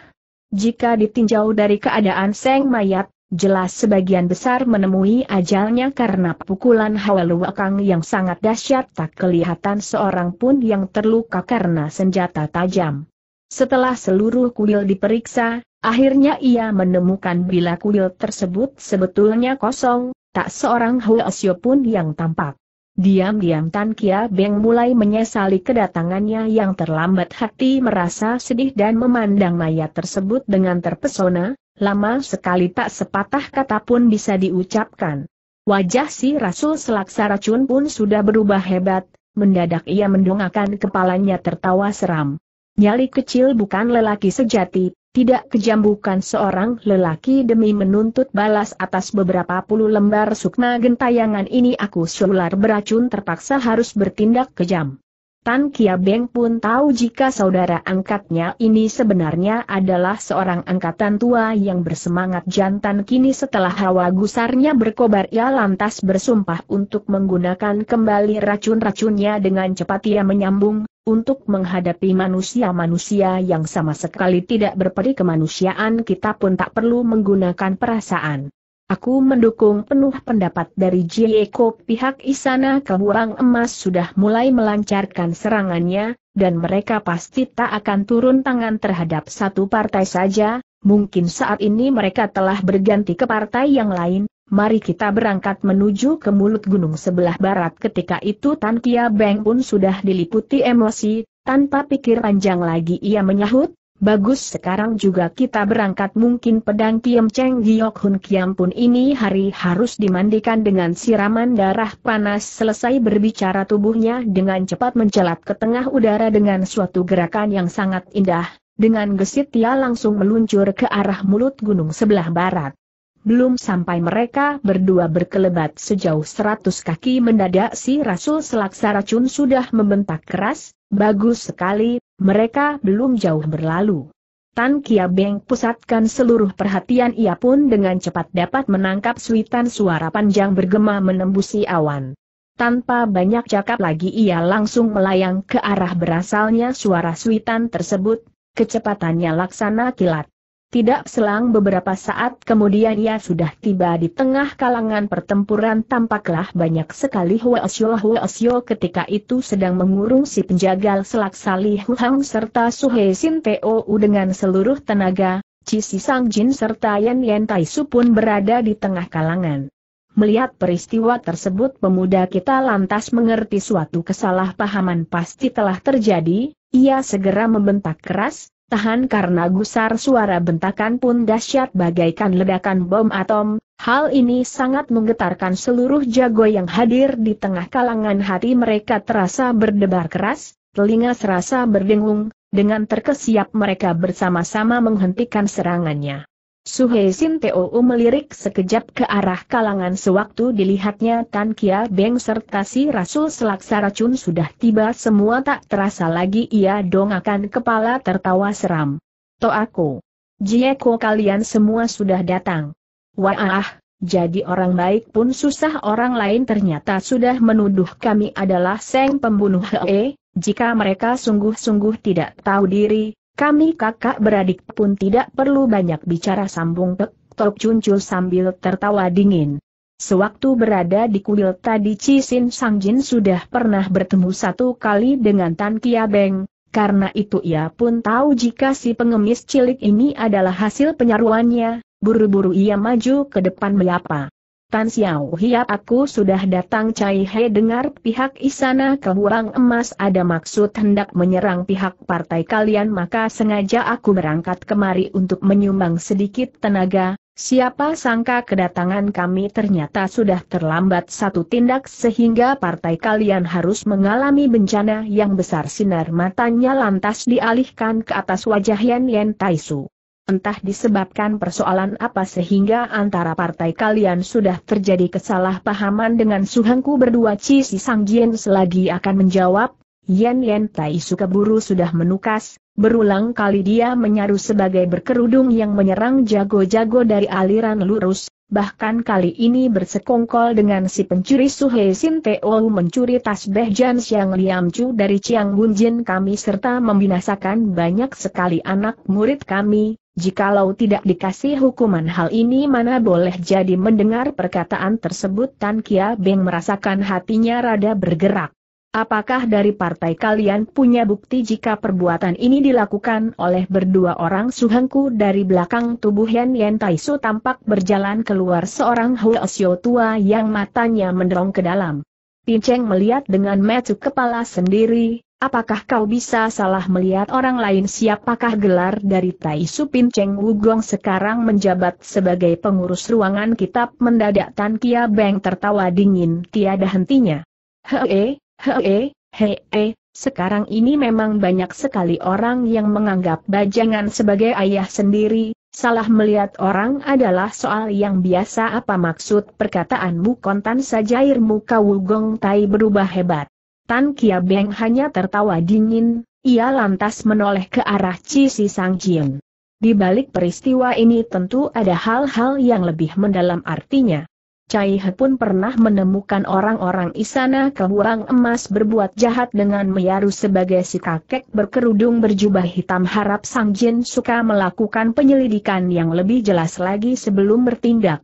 Jika ditinjau dari keadaan seng mayat, jelas sebagian besar menemui ajalnya karena pukulan hawa luwakang yang sangat dahsyat tak kelihatan seorang pun yang terluka karena senjata tajam. Setelah seluruh kuil diperiksa, akhirnya ia menemukan bila kuil tersebut sebetulnya kosong, tak seorang Huasyo pun yang tampak. Diam-diam Tan Kia Beng mulai menyesali kedatangannya yang terlambat hati merasa sedih dan memandang mayat tersebut dengan terpesona, lama sekali tak sepatah kata pun bisa diucapkan. Wajah si Rasul selaksa racun pun sudah berubah hebat, mendadak ia mendongakkan kepalanya tertawa seram. Nyali kecil bukan lelaki sejati, tidak kejam bukan seorang lelaki demi menuntut balas atas beberapa puluh lembar sukma gentayangan ini aku sular beracun terpaksa harus bertindak kejam. Tan Kia Beng pun tahu jika saudara angkatnya ini sebenarnya adalah seorang angkatan tua yang bersemangat jantan kini setelah hawa gusarnya berkobar ia lantas bersumpah untuk menggunakan kembali racun-racunnya dengan cepat ia menyambung, untuk menghadapi manusia-manusia yang sama sekali tidak berperi kemanusiaan kita pun tak perlu menggunakan perasaan. Aku mendukung penuh pendapat dari Jieko pihak Isana Kehurang Emas sudah mulai melancarkan serangannya, dan mereka pasti tak akan turun tangan terhadap satu partai saja, mungkin saat ini mereka telah berganti ke partai yang lain, mari kita berangkat menuju ke mulut gunung sebelah barat. Ketika itu Tan Kia Beng pun sudah diliputi emosi, tanpa pikir panjang lagi ia menyahut, Bagus sekarang juga kita berangkat mungkin pedang Kiam Cheng Giok Hun Kiam pun ini hari harus dimandikan dengan siraman darah panas selesai berbicara tubuhnya dengan cepat mencelat ke tengah udara dengan suatu gerakan yang sangat indah, dengan gesit ia langsung meluncur ke arah mulut gunung sebelah barat. Belum sampai mereka berdua berkelebat sejauh seratus kaki mendadak si Rasul Selaksa Racun sudah membentak keras, bagus sekali, mereka belum jauh berlalu. Tan Kia Beng pusatkan seluruh perhatian ia pun dengan cepat dapat menangkap suitan suara panjang bergema menembusi awan. Tanpa banyak cakap lagi ia langsung melayang ke arah berasalnya suara suitan tersebut, kecepatannya laksana kilat. Tidak selang beberapa saat kemudian ia sudah tiba di tengah kalangan pertempuran tampaklah banyak sekali huasyo-huasyo ketika itu sedang mengurung si penjagal selak Salih Huang serta Suhe Sin Teo dengan seluruh tenaga, Cisi Sang Jin serta Yan Yan Tai Su pun berada di tengah kalangan. Melihat peristiwa tersebut pemuda kita lantas mengerti suatu kesalahpahaman pasti telah terjadi, ia segera membentak keras, tahan karena gusar suara bentakan pun dahsyat bagaikan ledakan bom atom, hal ini sangat menggetarkan seluruh jago yang hadir di tengah kalangan hati mereka terasa berdebar keras, telinga serasa berdengung, dengan terkesiap mereka bersama-sama menghentikan serangannya. Suhe Sin Teo melirik sekejap ke arah kalangan sewaktu dilihatnya Tan Kia Beng serta si Rasul selaksa racun sudah tiba semua tak terasa lagi ia dongakan kepala tertawa seram. To aku, Jieko kalian semua sudah datang. Wah, jadi orang baik pun susah orang lain ternyata sudah menuduh kami adalah seng pembunuh hee, eh, jika mereka sungguh-sungguh tidak tahu diri, kami kakak beradik pun tidak perlu banyak bicara sambung Tek Tok Cuncul sambil tertawa dingin. Sewaktu berada di kuil tadi Cisin Sangjin sudah pernah bertemu satu kali dengan Tan Beng, karena itu ia pun tahu jika si pengemis cilik ini adalah hasil penyaruannya, buru-buru ia maju ke depan melapa. Tan Xiao Hiap aku sudah datang Cai He dengar pihak Isana Kehurang Emas ada maksud hendak menyerang pihak partai kalian maka sengaja aku berangkat kemari untuk menyumbang sedikit tenaga, siapa sangka kedatangan kami ternyata sudah terlambat satu tindak sehingga partai kalian harus mengalami bencana yang besar sinar matanya lantas dialihkan ke atas wajah Yan Yan Taisu. Entah disebabkan persoalan apa sehingga antara partai kalian sudah terjadi kesalahpahaman dengan suhangku berdua Ci Si Sang Jien selagi akan menjawab, Yen Yen Tai Su keburu sudah menukas, berulang kali dia menyaru sebagai berkerudung yang menyerang jago-jago dari aliran lurus, bahkan kali ini bersekongkol dengan si pencuri Suhe Sin Teo mencuri tas Jan Siang Liam Chu dari Chiang Jin kami serta membinasakan banyak sekali anak murid kami, Jikalau tidak dikasih hukuman hal ini mana boleh jadi mendengar perkataan tersebut Tan Kia Beng merasakan hatinya rada bergerak. Apakah dari partai kalian punya bukti jika perbuatan ini dilakukan oleh berdua orang suhengku dari belakang tubuh Yan Yan Taisu tampak berjalan keluar seorang xiao tua yang matanya mendorong ke dalam. Pinceng melihat dengan metu kepala sendiri, Apakah kau bisa salah melihat orang lain siapakah gelar dari Tai Supin Cheng Wugong sekarang menjabat sebagai pengurus ruangan kitab mendadak Tan Kia Beng tertawa dingin tiada hentinya. Hee, hee, hee, sekarang ini memang banyak sekali orang yang menganggap bajangan sebagai ayah sendiri, salah melihat orang adalah soal yang biasa apa maksud perkataanmu kontan saja muka kau Wugong Tai berubah hebat. Tan Kia Beng hanya tertawa dingin, ia lantas menoleh ke arah Chi Si Sang Jin. Di balik peristiwa ini tentu ada hal-hal yang lebih mendalam artinya. Cai He pun pernah menemukan orang-orang Isana kekurangan emas berbuat jahat dengan Meyaru sebagai si kakek berkerudung berjubah hitam harap Sang Jin suka melakukan penyelidikan yang lebih jelas lagi sebelum bertindak.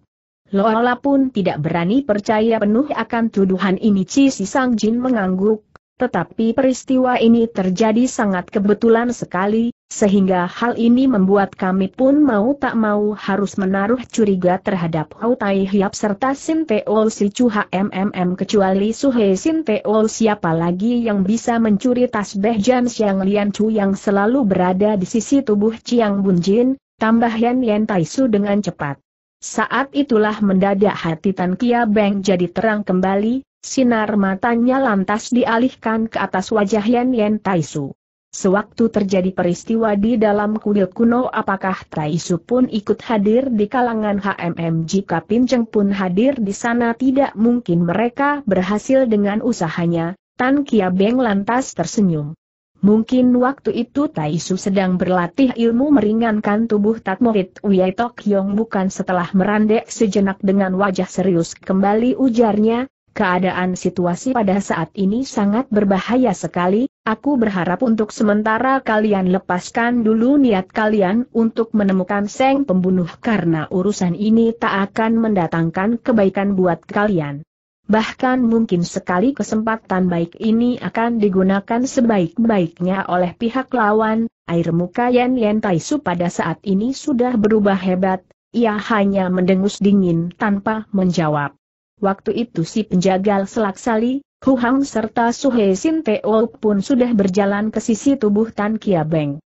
Lola pun tidak berani percaya penuh akan tuduhan ini Ci Sang Jin mengangguk, tetapi peristiwa ini terjadi sangat kebetulan sekali, sehingga hal ini membuat kami pun mau tak mau harus menaruh curiga terhadap Hou Tai Hiap serta Sin Teol Si Chu HMMM kecuali Suhe Sin Teol siapa lagi yang bisa mencuri tasbih Jan Siang Lian Chu yang selalu berada di sisi tubuh Chiang Bunjin, tambah Yan Yan Taisu dengan cepat. Saat itulah mendadak hati Tan Kia Beng jadi terang kembali, sinar matanya lantas dialihkan ke atas wajah Yan Yan Taisu. Sewaktu terjadi peristiwa di dalam kuil kuno apakah Taisu pun ikut hadir di kalangan HMM jika Pinceng pun hadir di sana tidak mungkin mereka berhasil dengan usahanya, Tan Kia Beng lantas tersenyum. Mungkin waktu itu Taisu sedang berlatih ilmu meringankan tubuh Wei Wiyai Tokyong bukan setelah merandek sejenak dengan wajah serius kembali ujarnya, keadaan situasi pada saat ini sangat berbahaya sekali, aku berharap untuk sementara kalian lepaskan dulu niat kalian untuk menemukan Seng Pembunuh karena urusan ini tak akan mendatangkan kebaikan buat kalian. Bahkan mungkin sekali kesempatan baik ini akan digunakan sebaik-baiknya oleh pihak lawan, air muka Yan Yan Taisu pada saat ini sudah berubah hebat, ia hanya mendengus dingin tanpa menjawab. Waktu itu si penjagal Selaksali, sali, Hang serta Suhe Sin Teo pun sudah berjalan ke sisi tubuh Tan Kia Beng.